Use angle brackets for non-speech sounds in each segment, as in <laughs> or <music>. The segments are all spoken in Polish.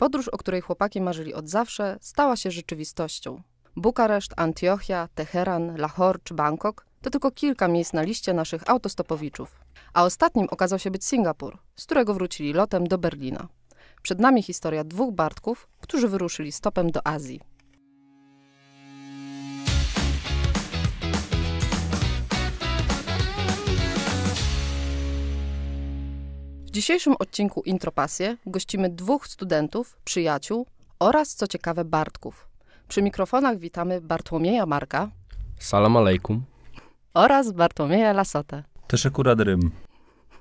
Podróż, o której chłopaki marzyli od zawsze, stała się rzeczywistością. Bukareszt, Antiochia, Teheran, Lahore czy Bangkok to tylko kilka miejsc na liście naszych autostopowiczów. A ostatnim okazał się być Singapur, z którego wrócili lotem do Berlina. Przed nami historia dwóch Bartków, którzy wyruszyli stopem do Azji. dzisiejszym odcinku Intropasje gościmy dwóch studentów, przyjaciół oraz, co ciekawe, Bartków. Przy mikrofonach witamy Bartłomieja Marka. Salam alejkum. Oraz Bartłomieja Lasotę. Też akurat rym.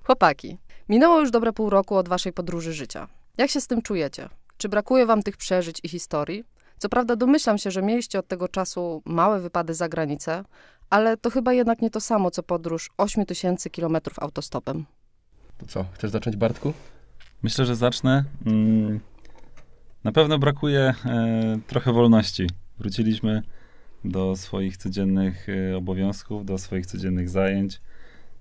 Chłopaki, minęło już dobre pół roku od waszej podróży życia. Jak się z tym czujecie? Czy brakuje wam tych przeżyć i historii? Co prawda domyślam się, że mieliście od tego czasu małe wypady za granicę, ale to chyba jednak nie to samo, co podróż 8000 km autostopem. To co, chcesz zacząć Bartku? Myślę, że zacznę. Mm, na pewno brakuje e, trochę wolności. Wróciliśmy do swoich codziennych e, obowiązków, do swoich codziennych zajęć.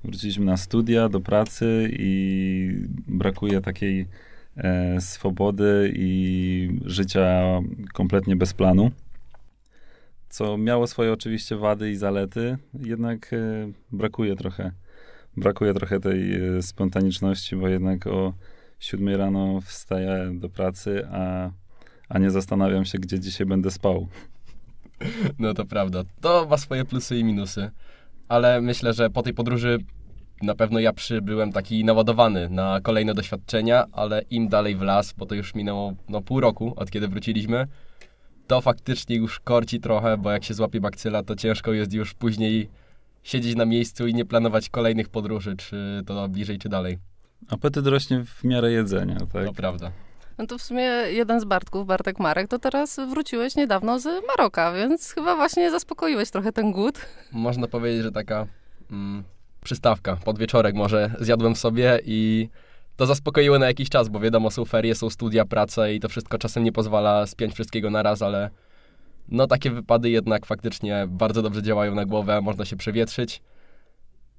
Wróciliśmy na studia, do pracy i brakuje takiej e, swobody i życia kompletnie bez planu. Co miało swoje oczywiście wady i zalety, jednak brakuje trochę brakuje trochę tej e, spontaniczności, bo jednak o 7 rano wstaję do pracy, a, a nie zastanawiam się, gdzie dzisiaj będę spał. <laughs> No to prawda. To ma swoje plusy i minusy. Ale myślę, że po tej podróży na pewno ja przybyłem taki naładowany na kolejne doświadczenia, ale im dalej w las, bo to już minęło no, pół roku od kiedy wróciliśmy, to faktycznie już korci trochę, bo jak się złapie bakcyla, to ciężko jest już później siedzieć na miejscu i nie planować kolejnych podróży, czy to bliżej, czy dalej. Apetyt rośnie w miarę jedzenia, tak? To prawda. No to w sumie jeden z Bartków, Bartek Marek, to teraz wróciłeś niedawno z Maroka, więc chyba właśnie zaspokoiłeś trochę ten głód. Można powiedzieć, że taka mm, przystawka, podwieczorek może zjadłem sobie i to zaspokoiło na jakiś czas, bo wiadomo, są ferie, są studia, praca i to wszystko czasem nie pozwala spiąć wszystkiego na raz, ale no takie wypady jednak faktycznie bardzo dobrze działają na głowę, można się przewietrzyć.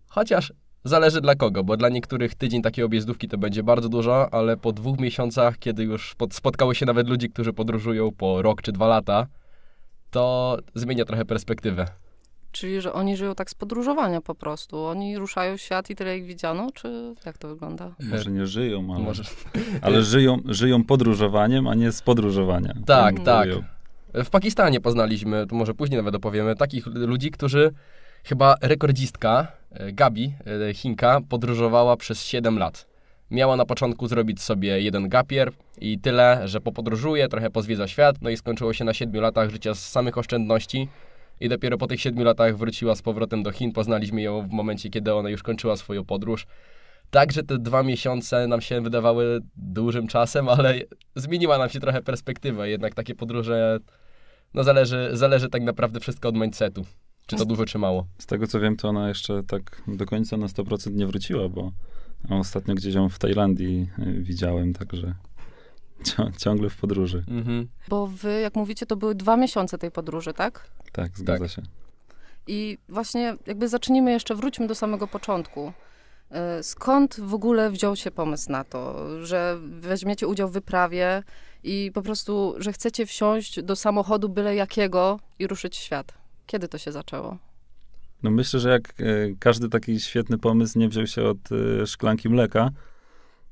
Chociaż zależy dla kogo, bo dla niektórych tydzień takiej objezdówki to będzie bardzo dużo, ale po dwóch miesiącach, kiedy już spotkały spotkało się nawet ludzi, którzy podróżują po rok czy dwa lata, to zmienia trochę perspektywę. Czyli, że oni żyją tak z podróżowania po prostu. Oni ruszają w świat i tyle ich widziano, czy jak to wygląda? E, Może nie żyją, ale, Może. ale żyją, żyją podróżowaniem, a nie z podróżowania. Tak, tak. Mówią. W Pakistanie poznaliśmy, to może później nawet opowiemy, takich ludzi, którzy chyba rekordzistka e, Gabi Chinka e, podróżowała przez 7 lat. Miała na początku zrobić sobie jeden gapier i tyle, że popodróżuje, trochę pozwiedza świat, no i skończyło się na 7 latach życia z samych oszczędności. I dopiero po tych 7 latach wróciła z powrotem do Chin. Poznaliśmy ją w momencie, kiedy ona już kończyła swoją podróż. Także te dwa miesiące nam się wydawały dużym czasem, ale zmieniła nam się trochę perspektywa. Jednak takie podróże, no zależy, zależy tak naprawdę wszystko od mindsetu. Czy to dużo, czy mało. Z tego co wiem, to ona jeszcze tak do końca na 100% nie wróciła, bo ostatnio gdzieś ją w Tajlandii y, widziałem, także ciągle w podróży. Mhm. Bo wy, jak mówicie, to były dwa miesiące tej podróży, tak? Tak, zgadza tak. się. I właśnie jakby zacznijmy jeszcze, wróćmy do samego początku. E, skąd w ogóle wziął się pomysł na to, że weźmiecie udział w wyprawie i po prostu, że chcecie wsiąść do samochodu byle jakiego i ruszyć w świat? Kiedy to się zaczęło? No myślę, że jak e, każdy taki świetny pomysł nie wziął się od e, szklanki mleka.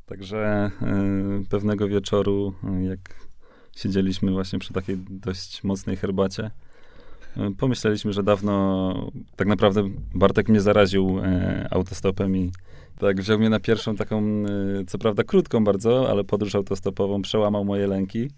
Także pewnego wieczoru, jak siedzieliśmy właśnie przy takiej dość mocnej herbacie, Pomyśleliśmy, że dawno tak naprawdę Bartek mnie zaraził e, autostopem i tak wziął mnie na pierwszą taką, e, co prawda krótką bardzo, ale podróż autostopową, przełamał moje lęki.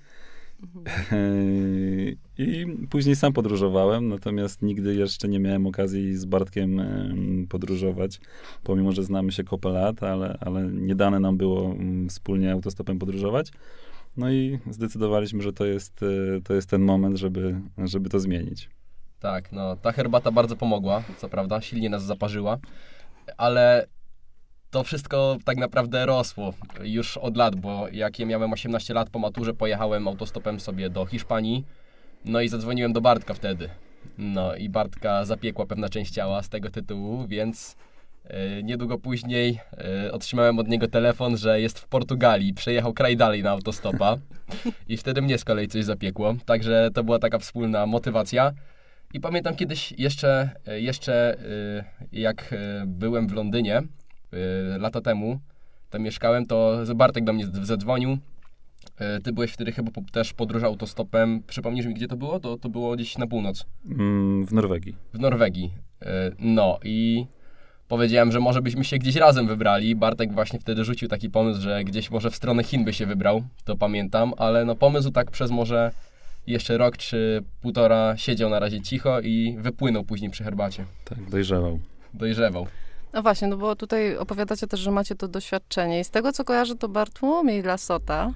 Mhm. E, I później sam podróżowałem, natomiast nigdy jeszcze nie miałem okazji z Bartkiem e, podróżować, pomimo, że znamy się kopę lat, ale, ale nie dane nam było mm, wspólnie autostopem podróżować. No i zdecydowaliśmy, że to jest, e, to jest ten moment, żeby, żeby to zmienić. Tak, no ta herbata bardzo pomogła, co prawda, silnie nas zaparzyła, ale to wszystko tak naprawdę rosło już od lat, bo jak ja miałem 18 lat po maturze, pojechałem autostopem sobie do Hiszpanii, no i zadzwoniłem do Bartka wtedy. No i Bartka zapiekła pewna część ciała z tego tytułu, więc yy, niedługo później yy, otrzymałem od niego telefon, że jest w Portugalii, przejechał kraj dalej na autostopa <laughs> i wtedy mnie z kolei coś zapiekło, także to była taka wspólna motywacja. I pamiętam kiedyś jeszcze, e, jeszcze e, jak e, byłem w Londynie lata temu, tam mieszkałem, to Bartek do mnie zadzwonił. Ty byłeś wtedy chyba też podróż autostopem. Przypomnisz mi, gdzie to było? To, to było gdzieś na północ. Mm, w Norwegii. W Norwegii. No i powiedziałem, że może byśmy się gdzieś razem wybrali. Bartek właśnie wtedy rzucił taki pomysł, że gdzieś może w stronę Chin by się wybrał, to pamiętam, ale no pomysł tak przez może jeszcze rok czy półtora siedział na razie cicho i wypłynął później przy herbacie. Tak, dojrzewał. Dojrzewał. No właśnie, no bo tutaj opowiadacie też, że macie to doświadczenie i z tego, co kojarzę, to Bartłomiej Lasota.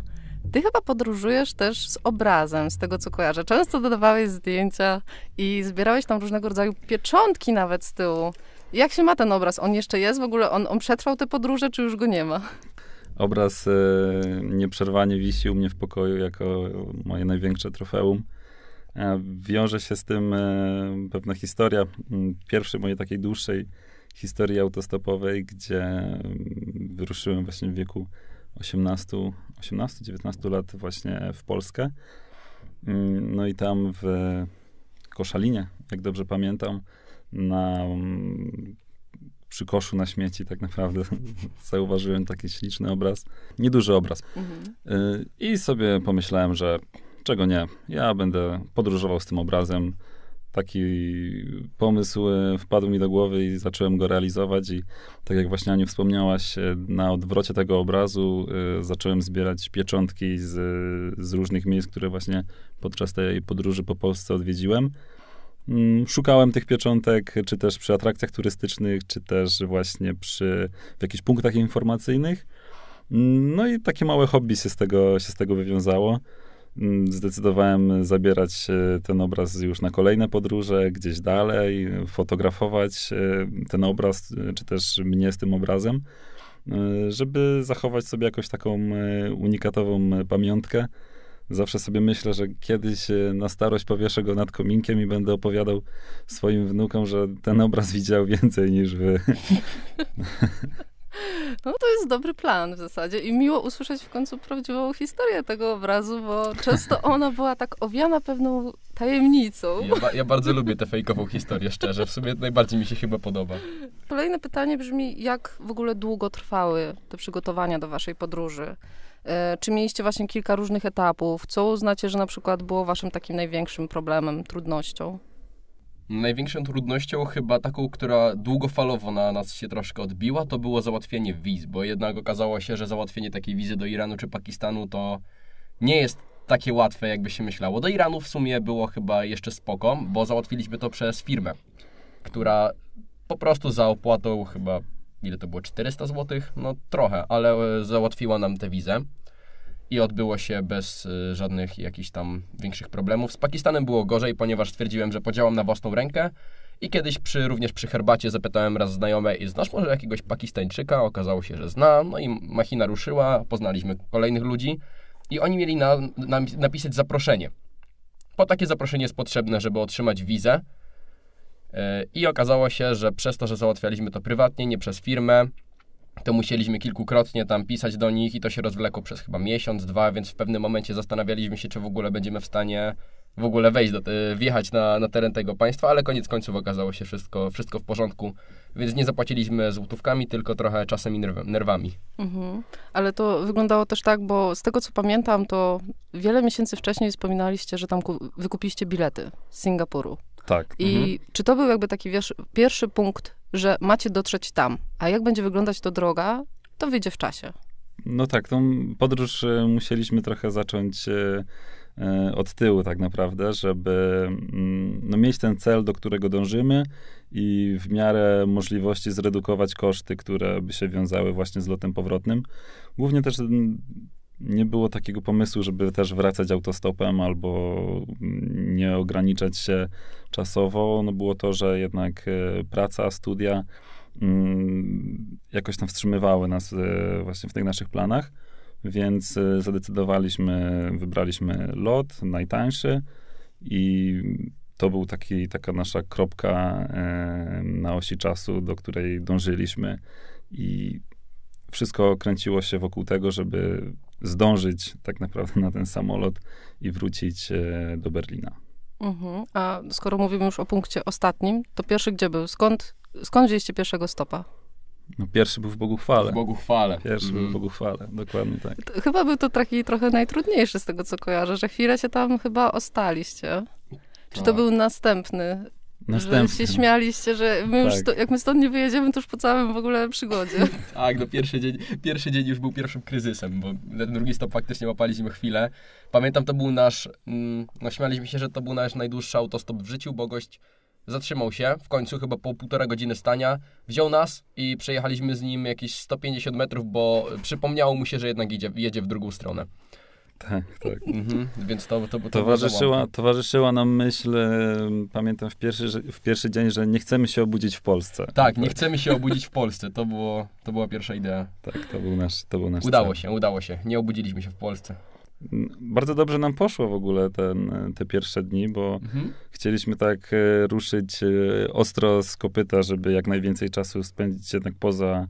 Ty chyba podróżujesz też z obrazem, z tego co kojarzę. Często dodawałeś zdjęcia i zbierałeś tam różnego rodzaju pieczątki nawet z tyłu. Jak się ma ten obraz? On jeszcze jest w ogóle? On, on przetrwał te podróże, czy już go nie ma? Obraz e, nieprzerwanie wisi u mnie w pokoju jako moje największe trofeum. E, wiąże się z tym e, pewna historia. Pierwszej mojej takiej dłuższej historii autostopowej, gdzie mm, wyruszyłem właśnie w wieku 18-19 lat właśnie w Polskę. Mm, no i tam w Koszalinie, jak dobrze pamiętam, na mm, przy koszu na śmieci tak naprawdę <laughs> zauważyłem taki śliczny obraz, nieduży obraz. Mhm. Y, I sobie pomyślałem, że czego nie, ja będę podróżował z tym obrazem. Taki pomysł y, wpadł mi do głowy i zacząłem go realizować i tak jak właśnie Aniu wspomniałaś, y, na odwrocie tego obrazu zacząłem zbierać pieczątki z, z różnych miejsc, które właśnie podczas tej podróży po Polsce odwiedziłem. Mm, szukałem tych pieczątek, czy też przy atrakcjach turystycznych, czy też właśnie przy, w jakichś punktach informacyjnych. Mm, no i takie małe hobby się z tego, się z tego wywiązało. Mm, zdecydowałem zabierać e, ten obraz już na kolejne podróże, gdzieś dalej, fotografować e, ten obraz, e, czy też mnie z tym obrazem, żeby zachować sobie jakoś taką unikatową pamiątkę Zawsze sobie myślę, że kiedyś e, na starość powieszę go nad kominkiem i będę opowiadał swoim wnukom, że ten obraz widział więcej niż wy. <laughs> No to jest dobry plan w zasadzie i miło usłyszeć w końcu prawdziwą historię tego obrazu, bo często ona była tak owiana pewną tajemnicą. Ja, ja bardzo lubię tę fejkową historię, szczerze. W sumie najbardziej mi się chyba podoba. Kolejne pytanie brzmi, jak w ogóle długo trwały te przygotowania do waszej podróży? E, czy mieliście właśnie kilka różnych etapów? Co uznacie, że na przykład było waszym takim największym problemem, trudnością? Największą trudnością, chyba taką, która długofalowo na nas się troszkę odbiła, to było załatwienie wiz, bo jednak okazało się, że załatwienie takiej wizy do Iranu czy Pakistanu to nie jest takie łatwe, jakby się myślało. Do Iranu w sumie było chyba jeszcze spoko, bo załatwiliśmy to przez firmę, która po prostu za opłatą chyba ile to było, 400 zł? No trochę, ale e, załatwiła nam tę wizę i odbyło się bez e, żadnych jakichś tam większych problemów. Z Pakistanem było gorzej, ponieważ stwierdziłem, że podziałam na własną rękę i kiedyś przy, również przy herbacie zapytałem raz znajomej, znasz może jakiegoś Pakistańczyka? Okazało się, że zna, no i machina ruszyła, poznaliśmy kolejnych ludzi i oni mieli na, na, napisać zaproszenie. Po takie zaproszenie jest potrzebne, żeby otrzymać wizę, i okazało się, że przez to, że załatwialiśmy to prywatnie, nie przez firmę, to musieliśmy kilkukrotnie tam pisać do nich i to się rozwlekło przez chyba miesiąc, dwa, więc w pewnym momencie zastanawialiśmy się, czy w ogóle będziemy w stanie w ogóle wejść, do, y, wjechać na, na teren tego państwa, ale koniec końców okazało się wszystko, wszystko w porządku, więc nie zapłaciliśmy złotówkami, tylko trochę czasem i nerwami. Mhm. Ale to wyglądało też tak, bo z tego co pamiętam, to wiele miesięcy wcześniej wspominaliście, że tam wykupiliście bilety z Singapuru. Tak. I mhm. czy to był jakby taki wiesz, pierwszy punkt, że macie dotrzeć tam, a jak będzie wyglądać to droga, to wyjdzie w czasie. No tak, tą podróż e, musieliśmy trochę zacząć e, e, od tyłu tak naprawdę, żeby mm, no, mieć ten cel, do którego dążymy i w miarę możliwości zredukować koszty, które by się wiązały właśnie z lotem powrotnym. Głównie też mm, nie było takiego pomysłu, żeby też wracać autostopem albo nie ograniczać się czasowo. No było to, że jednak e, praca, studia mm, jakoś tam wstrzymywały nas e, właśnie w tych naszych planach, więc e, zadecydowaliśmy, wybraliśmy lot najtańszy i to był taki, taka nasza kropka na osi czasu, do której dążyliśmy i wszystko kręciło się wokół tego, żeby zdążyć tak naprawdę na ten samolot i wrócić e, do Berlina. Mhm. A skoro mówimy już o punkcie ostatnim, to pierwszy gdzie był? Skąd, skąd wzięliście pierwszego stopa? No pierwszy był w Boguchwale. W Boguchwale. Pierwszy mm. był w mhm. Boguchwale, dokładnie tak. To, chyba był to taki trochę najtrudniejszy z tego, co kojarzę, że chwilę się tam chyba ostaliście. Czy to tak. był następny Następnym. się śmialiście, że my tak. już sto, jak my stąd nie wyjedziemy, to już po całym w ogóle przygodzie. <laughs> tak, no pierwszy dzień, pierwszy dzień już był pierwszym kryzysem, bo ten drugi stop faktycznie łapaliśmy chwilę. Pamiętam, to był nasz, mm, no śmialiśmy się, że to był nasz najdłuższy autostop w życiu, bo gość zatrzymał się, w końcu chyba po półtora godziny stania, wziął nas i przejechaliśmy z nim jakieś 150 metrów, bo przypomniało mu się, że jednak idzie, jedzie w drugą stronę. Tak, tak. Mhm. Więc to, to, to towarzyszyła, towarzyszyła nam myśl, pamiętam w pierwszy, w pierwszy dzień, że nie chcemy się obudzić w Polsce. Tak, nie chcemy się obudzić w Polsce. To, było, to była pierwsza idea. Tak, to był nasz, to był nasz Udało cel. się, udało się. Nie obudziliśmy się w Polsce mm, bardzo dobrze nam poszło w ogóle ten, e, te pierwsze dni, bo mhm. chcieliśmy tak e, ruszyć e, ostro z kopyta, żeby jak najwięcej czasu spędzić jednak poza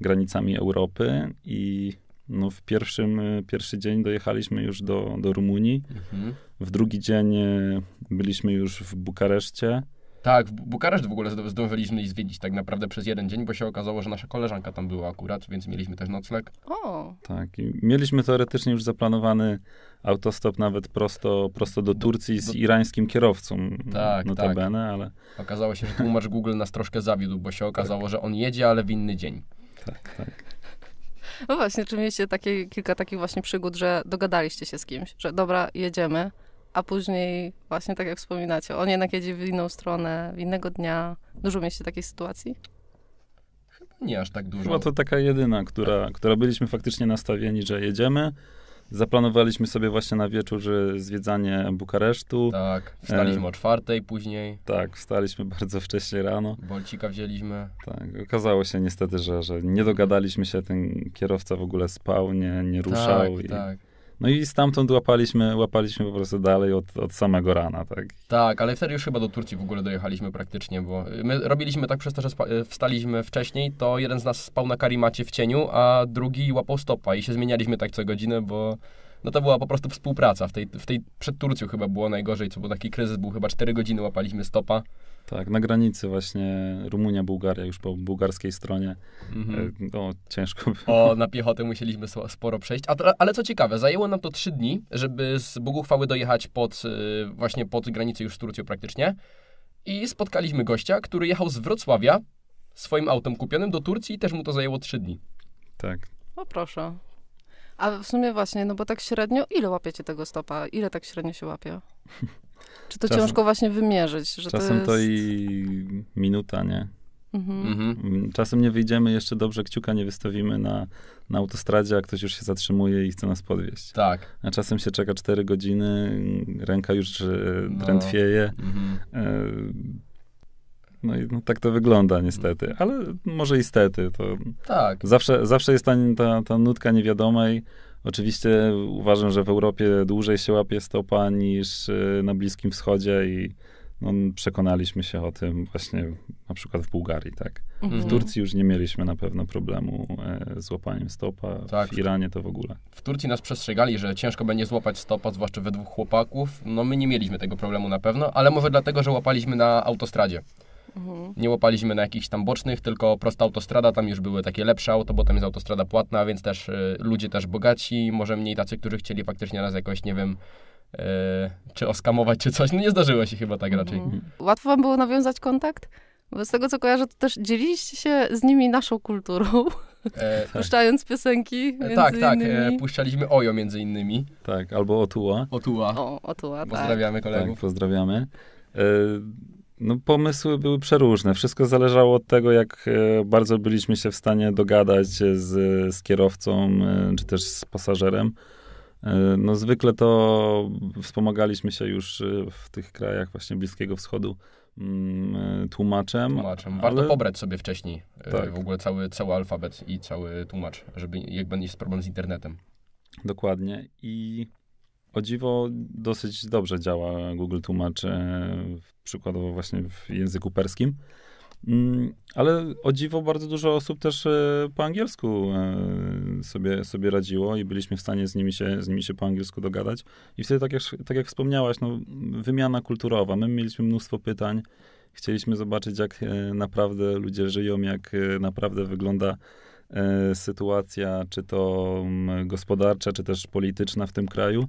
granicami Europy i no w pierwszym, e, pierwszy dzień dojechaliśmy już do, do Rumunii. Mhm. W drugi dzień e, byliśmy już w Bukareszcie. Tak, w Bukareszt w ogóle zdążyliśmy zwiedzić tak naprawdę przez jeden dzień, bo się okazało, że nasza koleżanka tam była akurat, więc mieliśmy też nocleg. O. Tak, i mieliśmy teoretycznie już zaplanowany autostop nawet prosto, prosto do Turcji z do, irańskim kierowcą. Tak, notabene, tak. ale... Okazało się, że tłumacz Google nas troszkę zawiódł, bo się okazało, tak. że on jedzie, ale w inny dzień. Tak, tak. No właśnie, czy mieliście takie, kilka takich właśnie przygód, że dogadaliście się z kimś, że dobra, jedziemy, a później właśnie tak jak wspominacie, on jednak jedzie w inną stronę, w innego dnia. Dużo mieliście takiej sytuacji? Chyba nie aż tak dużo. Chyba to taka jedyna, która, która byliśmy faktycznie nastawieni, że jedziemy, Zaplanowaliśmy sobie właśnie na wieczór zwiedzanie Bukaresztu. Tak, wstaliśmy e, o czwartej później. Tak, wstaliśmy <laughs> bardzo wcześnie rano. Bolcika wzięliśmy. Tak, okazało się niestety, że, że nie dogadaliśmy się, ten kierowca w ogóle spał, nie, nie ruszał. Tak, i... tak. No i stamtąd łapaliśmy, łapaliśmy po prostu dalej od, od samego rana, tak? Tak, ale wtedy już chyba do Turcji w ogóle dojechaliśmy praktycznie, bo my robiliśmy tak przez to, że e, wstaliśmy wcześniej, to jeden z nas spał na karimacie w cieniu, a drugi łapał stopa i się zmienialiśmy tak co godzinę, bo no to była po prostu współpraca. W tej, w tej przed Turcją chyba było najgorzej, co był taki kryzys, był chyba 4 godziny łapaliśmy stopa. Tak, na granicy właśnie Rumunia, Bułgaria, już po bułgarskiej stronie. Mhm. E, no ciężko było. O, na piechotę musieliśmy sporo przejść. To, ale co ciekawe, zajęło nam to trzy dni, żeby z Bogu chwały dojechać pod, e, właśnie pod granicę już z Turcją praktycznie. I spotkaliśmy gościa, który jechał z Wrocławia swoim autem kupionym do Turcji i też mu to zajęło trzy dni. Tak. O no proszę. A w sumie właśnie, no bo tak średnio, ile łapiecie tego stopa? Ile tak średnio się łapie? <laughs> Czy to czasem, ciężko właśnie wymierzyć? Że czasem to, jest... to i minuta, nie? Mhm. Mhm. Mm, czasem nie wyjdziemy jeszcze dobrze, kciuka nie wystawimy na, na autostradzie, a ktoś już się zatrzymuje i chce nas podwieźć. Tak. A czasem się czeka 4 godziny, ręka już no. drętwieje. No. Mhm. E, no i no, tak to wygląda niestety, mm. ale może i stety. To tak. Zawsze, zawsze jest ta, ta, ta nutka niewiadomej. Oczywiście uważam, że w Europie dłużej się łapie stopa niż y, na Bliskim Wschodzie i no, przekonaliśmy się o tym właśnie na przykład w Bułgarii, tak. Mhm. W Turcji już nie mieliśmy na pewno problemu e, z łapaniem stopa, tak. w Iranie to w ogóle. W Turcji nas przestrzegali, że ciężko będzie złapać stopa, zwłaszcza we dwóch chłopaków. No my nie mieliśmy tego problemu na pewno, ale może dlatego, że łapaliśmy na autostradzie. Nie łopaliśmy na jakichś tam bocznych, tylko prosta autostrada, tam już były takie lepsze auto, bo tam jest autostrada płatna, więc też y, ludzie też bogaci, może mniej tacy, którzy chcieli faktycznie raz jakoś, nie wiem, y, czy oskamować, czy coś. No nie zdarzyło się chyba tak raczej. Mhm. Łatwo wam było nawiązać kontakt? Bo z tego, co kojarzę, to też dzieliliście się z nimi naszą kulturą. E, <laughs> Puszczając tak. piosenki. E, między tak, tak. Innymi. puszczaliśmy Ojo między innymi. Tak, albo Otuła. Otuła. O, tak. Pozdrawiamy tak. kolegów. Tak, pozdrawiamy. E, no, pomysły były przeróżne. Wszystko zależało od tego, jak e, bardzo byliśmy się w stanie dogadać e, z, z kierowcą e, czy też z pasażerem. No, zwykle to wspomagaliśmy się już w tych krajach właśnie Bliskiego Wschodu mm, tłumaczem. Tłumaczem. Warto ale... pobrać sobie wcześniej tak. w ogóle cały, cały alfabet i cały tłumacz, żeby jak będzie problem z internetem. Dokładnie. I o dziwo dosyć dobrze działa Google Tłumacz, e, przykładowo właśnie w języku perskim. Mm, ale o dziwo bardzo dużo osób też e, po angielsku e, sobie, sobie radziło i byliśmy w stanie z nimi, się, z nimi się po angielsku dogadać. I wtedy, tak jak, tak jak wspomniałaś, no, wymiana kulturowa. My mieliśmy mnóstwo pytań, chcieliśmy zobaczyć, jak naprawdę ludzie żyją, jak naprawdę wygląda E, sytuacja, czy to gospodarcza, czy też polityczna w tym kraju.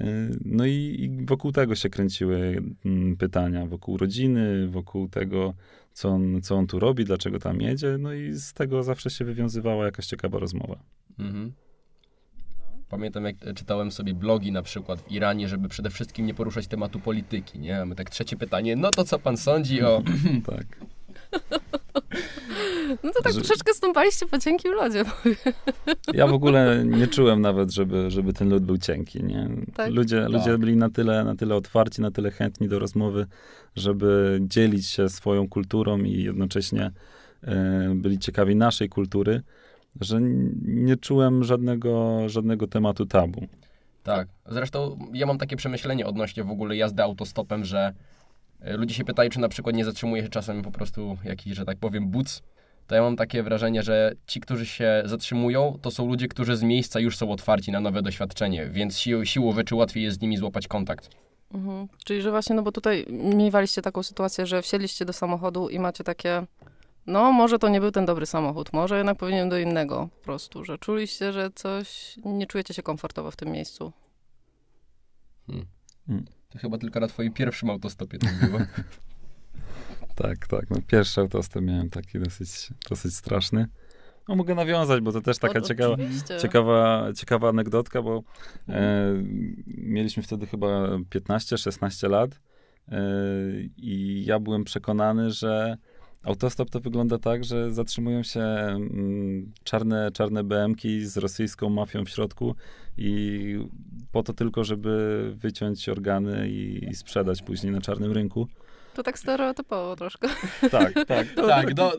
E, no i, wokół tego się kręciły pytania, wokół rodziny, wokół tego, co on, co on tu robi, dlaczego tam jedzie. No i z tego zawsze się wywiązywała jakaś ciekawa rozmowa. Mhm. Pamiętam, jak e, czytałem sobie blogi na przykład w Iranie, żeby przede wszystkim nie poruszać tematu polityki, nie? A my tak trzecie pytanie, no to co pan sądzi o... tak. <laughs> No to tak że... troszeczkę stąpaliście po cienkim lodzie. Ja w ogóle nie czułem nawet, żeby, żeby ten lód był cienki. Nie? Tak? Ludzie, tak. ludzie byli na tyle, na tyle otwarci, na tyle chętni do rozmowy, żeby dzielić się swoją kulturą i jednocześnie e, byli ciekawi naszej kultury, że nie czułem żadnego, żadnego tematu tabu. Tak. Zresztą ja mam takie przemyślenie odnośnie w ogóle jazdy autostopem, że e, Ludzie się pytają, czy na przykład nie zatrzymuje się czasem po prostu jakiś, że tak powiem, buc to ja mam takie wrażenie, że ci, którzy się zatrzymują, to są ludzie, którzy z miejsca już są otwarci na nowe doświadczenie, więc sił, siłą rzeczy łatwiej jest z nimi złapać kontakt. Mhm. Czyli, że właśnie, no bo tutaj miewaliście taką sytuację, że wsiedliście do samochodu i macie takie, no może to nie był ten dobry samochód, może jednak powinienem do innego po prostu, że czuliście, że coś, nie czujecie się komfortowo w tym miejscu. Hmm. Hmm. To chyba tylko na twoim pierwszym autostopie to było. <laughs> Tak, tak. No pierwszy autostop miałem taki dosyć, dosyć straszny. No mogę nawiązać, bo to też taka ciekawa, ciekawa, ciekawa anegdotka, bo e, mhm. mieliśmy wtedy chyba 15-16 lat e, i ja byłem przekonany, że autostop to wygląda tak, że zatrzymują się mm, czarne, czarne BM-ki z rosyjską mafią w środku i po to tylko, żeby wyciąć organy i, i sprzedać później na czarnym rynku. To tak stereotypowo troszkę. <laughs> Tak, tak, tak. No,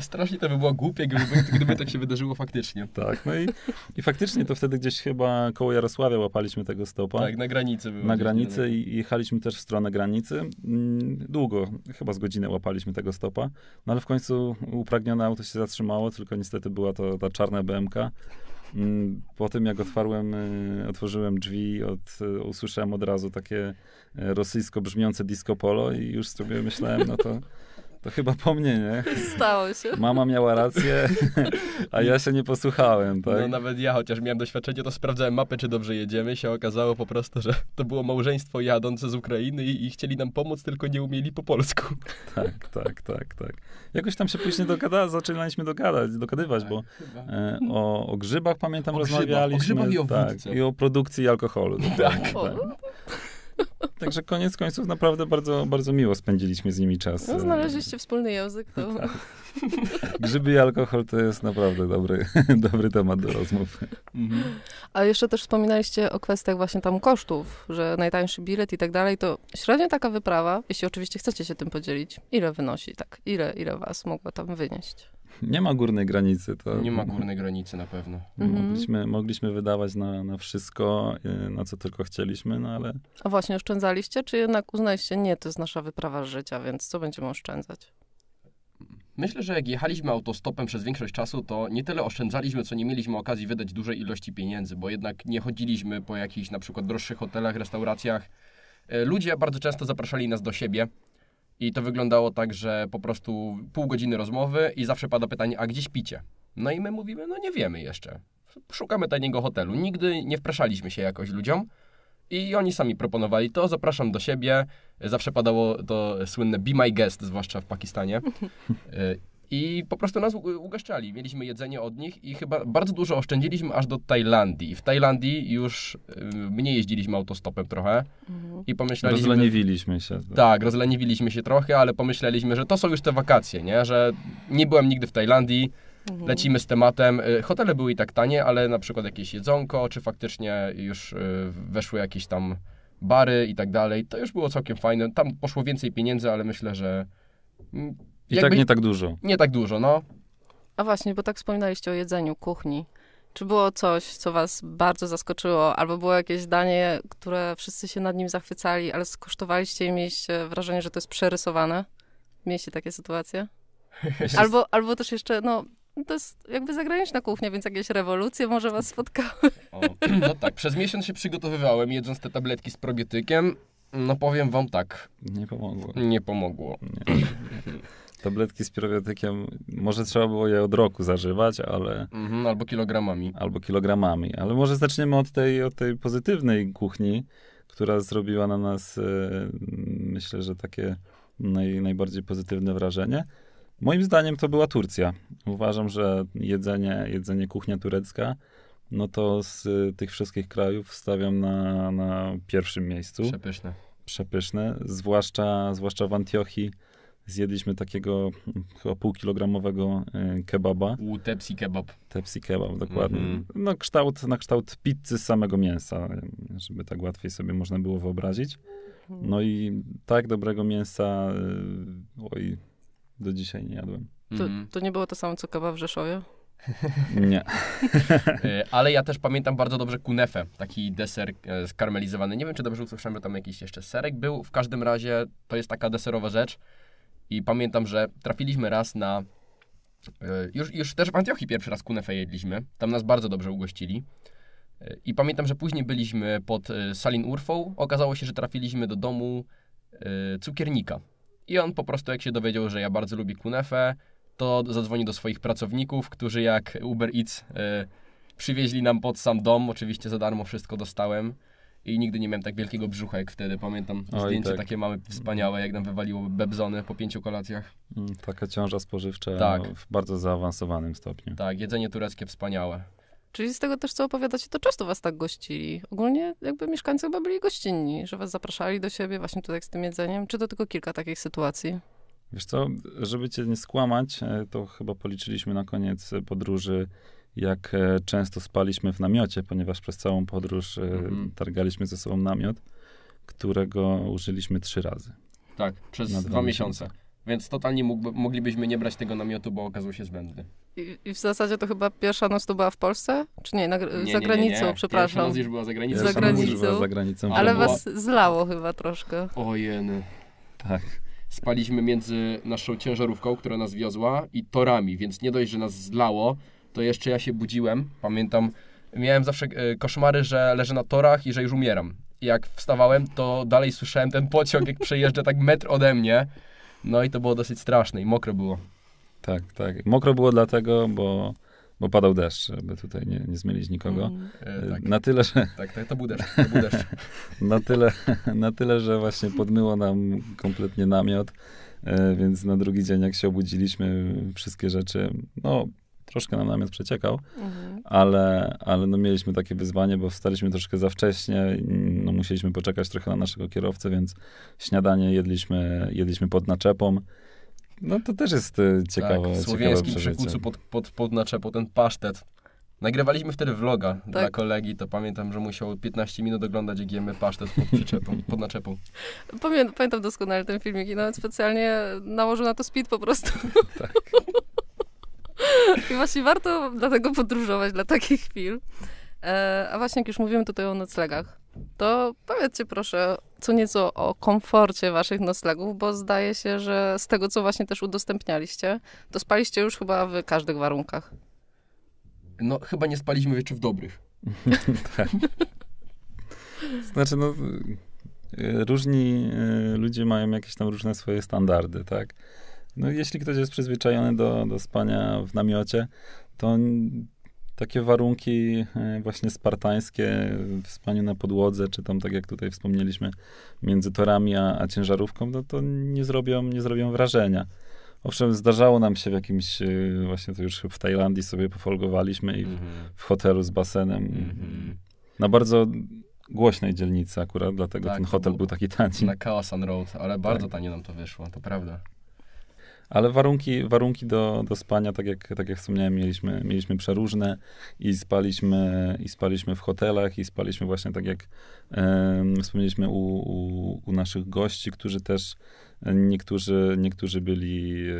strasznie to by było głupie, gdyby, gdyby tak się wydarzyło faktycznie. Tak, no i, i faktycznie to wtedy gdzieś chyba koło Jarosławia łapaliśmy tego stopa. Tak, na granicy było. Na granicy i jechaliśmy też w stronę granicy. Mm, długo, chyba z godzinę łapaliśmy tego stopa, no ale w końcu upragnione auto się zatrzymało, tylko niestety była to ta czarna BMK. Mm, po tym, jak otwarłem, e, otworzyłem drzwi, od, e, usłyszałem od razu takie e, rosyjsko brzmiące disco polo i już sobie myślałem, no to <laughs> To chyba po mnie, nie? <laughs> Stało się. Mama miała rację, a ja się nie posłuchałem, no tak? No nawet ja, chociaż miałem doświadczenie, to sprawdzałem mapę, czy dobrze jedziemy. Się okazało po prostu, że to było małżeństwo jadące z Ukrainy i, i chcieli nam pomóc, tylko nie umieli po polsku. <laughs> Tak, tak, tak, tak. Jakoś tam się później dogada, zaczynaliśmy dogadać, dogadywać, tak, bo e, o, o, grzybach pamiętam o rozmawialiśmy. O grzybach i o tak, I o produkcji alkoholu. Tak. tak. tak. Także koniec końców naprawdę bardzo, bardzo miło spędziliśmy z nimi czas. No, e, znaleźliście wspólny język. To... <laughs> Tak. Grzyby i alkohol to jest naprawdę dobry, <laughs> dobry temat do rozmów. Mhm. A jeszcze też wspominaliście o kwestiach właśnie tam kosztów, że najtańszy bilet i tak dalej, to średnio taka wyprawa, jeśli oczywiście chcecie się tym podzielić, ile wynosi, tak, ile, ile was mogło tam wynieść? <laughs> nie ma górnej granicy. To... Nie ma górnej granicy na pewno. <laughs> Mhm. Mogliśmy, mogliśmy wydawać na, na wszystko, y, na co tylko chcieliśmy, no ale... A właśnie, oszczędzaliście, czy jednak uznaliście, nie, to jest nasza wyprawa życia, więc co będziemy oszczędzać? Myślę, że jak jechaliśmy autostopem przez większość czasu, to nie tyle oszczędzaliśmy, co nie mieliśmy okazji wydać dużej ilości pieniędzy, bo jednak nie chodziliśmy po jakichś na przykład droższych hotelach, restauracjach. E, ludzie bardzo często zapraszali nas do siebie, i to wyglądało tak, że po prostu pół godziny rozmowy i zawsze pada pytanie, a gdzie śpicie? No i my mówimy, no nie wiemy jeszcze. Szukamy taniego hotelu. Nigdy nie wpraszaliśmy się jakoś ludziom. I oni sami proponowali to, zapraszam do siebie. Zawsze padało to słynne be my guest, zwłaszcza w Pakistanie. <laughs> i po prostu nas ugaszczali. Mieliśmy jedzenie od nich i chyba bardzo dużo oszczędziliśmy aż do Tajlandii. W Tajlandii już y, mniej jeździliśmy autostopem trochę mhm. i pomyśleliśmy... Rozleniwiliśmy się. Tak. tak. rozleniwiliśmy się trochę, ale pomyśleliśmy, że to są już te wakacje, nie? Że nie byłem nigdy w Tajlandii, mhm. lecimy z tematem. Y, hotele były i tak tanie, ale na przykład jakieś jedzonko, czy faktycznie już y, weszły jakieś tam bary i tak dalej. To już było całkiem fajne. Tam poszło więcej pieniędzy, ale myślę, że mm, i tak Jakby, tak nie tak dużo. Nie tak dużo, no. A właśnie, bo tak wspominaliście o jedzeniu, kuchni. Czy było coś, co was bardzo zaskoczyło, albo było jakieś danie, które wszyscy się nad nim zachwycali, ale skosztowaliście i mieliście wrażenie, że to jest przerysowane? Mieliście takie sytuacje? <laughs> Albo, albo też jeszcze, no, to jest jakby zagraniczna kuchnia, więc jakieś rewolucje może was spotkały. O, no tak, przez miesiąc się przygotowywałem, jedząc te tabletki z probiotykiem. No powiem wam tak. Nie pomogło. Nie pomogło. Nie. <laughs> Tabletki z pierotykiem, może trzeba było je od roku zażywać, ale... Mhm, albo kilogramami. Albo kilogramami, ale może zaczniemy od tej, od tej pozytywnej kuchni, która zrobiła na nas, e, myślę, że takie naj, najbardziej pozytywne wrażenie. Moim zdaniem to była Turcja. Uważam, że jedzenie, jedzenie kuchnia turecka, no to z tych wszystkich krajów stawiam na, na pierwszym miejscu. Przepyszne. Przepyszne, zwłaszcza, zwłaszcza w Antiochii zjedliśmy takiego mm, chyba półkilogramowego e, kebaba. U tepsi kebab. Tepsi kebab, dokładnie. Mm -hmm. No kształt, na kształt pizzy z samego mięsa, żeby tak łatwiej sobie można było wyobrazić. Mhm. No i tak dobrego mięsa, e, oj, do dzisiaj nie jadłem. To, mhm. to nie było to samo, co kawa w Rzeszowie? Nie. <laughs> E, ale ja też pamiętam bardzo dobrze kunefę, taki deser skarmelizowany. Nie wiem, czy dobrze usłyszałem, że tam jakiś jeszcze serek był. W każdym razie to jest taka deserowa rzecz, i pamiętam, że trafiliśmy raz na. E, już, już też w Antiochii pierwszy raz kunefę jedliśmy. Tam nas bardzo dobrze ugościli. E, I pamiętam, że później byliśmy pod e, Salin Urfą. Okazało się, że trafiliśmy do domu cukiernika. I on po prostu, jak się dowiedział, że ja bardzo lubię kunefę, to zadzwonił do swoich pracowników, którzy jak Uber Eats przywieźli nam pod sam dom. Oczywiście za darmo wszystko dostałem i nigdy nie miałem tak wielkiego brzucha jak wtedy. Pamiętam Oj, zdjęcia tak. takie mamy wspaniałe, jak nam wywaliło bebzony po pięciu kolacjach. Mm, taka ciąża spożywcza tak. No, w bardzo zaawansowanym stopniu. Tak, jedzenie tureckie wspaniałe. Czyli z tego też, co opowiadacie, to często was tak gościli. Ogólnie jakby mieszkańcy chyba byli gościnni, że was zapraszali do siebie właśnie tutaj z tym jedzeniem. Czy to tylko kilka takich sytuacji? Wiesz co, żeby cię nie skłamać, e, to chyba policzyliśmy na koniec e, podróży jak e, często spaliśmy w namiocie, ponieważ przez całą podróż e, mhm. targaliśmy ze sobą namiot, którego użyliśmy trzy razy. Tak, przez dwa, dwa miesiące. miesiące. Więc totalnie mógłby, moglibyśmy nie brać tego namiotu, bo okazał się zbędny. I, I, w zasadzie to chyba pierwsza noc to była w Polsce? Czy nie, na, nie za granicą, nie, nie, nie. przepraszam. Pierwsza noc już była za granicą. Za granicą. Za granicą ale była... was zlało chyba troszkę. Ojeny. Tak. Spaliśmy między naszą ciężarówką, która nas wiozła, i torami, więc nie dość, że nas zlało, to jeszcze ja się budziłem. Pamiętam, miałem zawsze e, koszmary, że leżę na torach i że już umieram. I jak wstawałem, to dalej słyszałem ten pociąg, jak przejeżdża tak metr ode mnie. No i to było dosyć straszne i mokro było. Tak, tak. Mokro było dlatego, bo, bo padał deszcz, żeby tutaj nie, nie zmylić nikogo. Mm. E, tak. Na tyle, że... Tak, tak, to był deszcz. To był deszcz. <laughs> na, tyle, na tyle, że właśnie podmyło nam kompletnie namiot, e, więc na drugi dzień, jak się obudziliśmy, wszystkie rzeczy, no troszkę nam namiot przeciekał, mhm. ale, ale no mieliśmy takie wyzwanie, bo wstaliśmy troszkę za wcześnie, no musieliśmy poczekać trochę na naszego kierowcę, więc śniadanie jedliśmy, jedliśmy pod naczepą. No to też jest y, tak, ciekawe. Tak, w słowiańskim przykucu pod, pod, pod naczepą ten pasztet. Nagrywaliśmy wtedy vloga tak. dla kolegi, to pamiętam, że musiał 15 minut oglądać, jak jemy pasztet pod przyczepą, pod naczepą. Pamiętam, pamiętam doskonale ten filmik i nawet specjalnie nałożył na to speed po prostu. Tak. I właśnie warto dlatego podróżować dla takich chwil. E, a właśnie jak już mówiłem tutaj o noclegach, to powiedzcie proszę co nieco o komforcie waszych noclegów, bo zdaje się, że z tego co właśnie też udostępnialiście, to spaliście już chyba w każdych warunkach. No chyba nie spaliśmy jeszcze w dobrych. <laughs> Tak. Znaczy no y, różni y, ludzie mają jakieś tam różne swoje standardy, tak? No jeśli ktoś jest przyzwyczajony do, do spania w namiocie, to takie warunki e, właśnie spartańskie w spaniu na podłodze, czy tam tak jak tutaj wspomnieliśmy, między torami a, a ciężarówką, no to nie zrobią, nie zrobią wrażenia. Owszem, zdarzało nam się w jakimś, e, właśnie to już w Tajlandii sobie pofolgowaliśmy i w, mhm. w hotelu z basenem. Mhm. Na bardzo głośnej dzielnicy akurat, dlatego tak, ten hotel był, był taki tani. Na Kaosan Road, ale bardzo tak. tanie nam to wyszło, to prawda. Ale warunki, warunki do, do spania, tak jak, tak jak wspomniałem, mieliśmy, mieliśmy przeróżne i spaliśmy, i spaliśmy w hotelach, i spaliśmy właśnie tak jak um, wspomnieliśmy u, u, u naszych gości, którzy też e, Niektórzy, niektórzy byli e,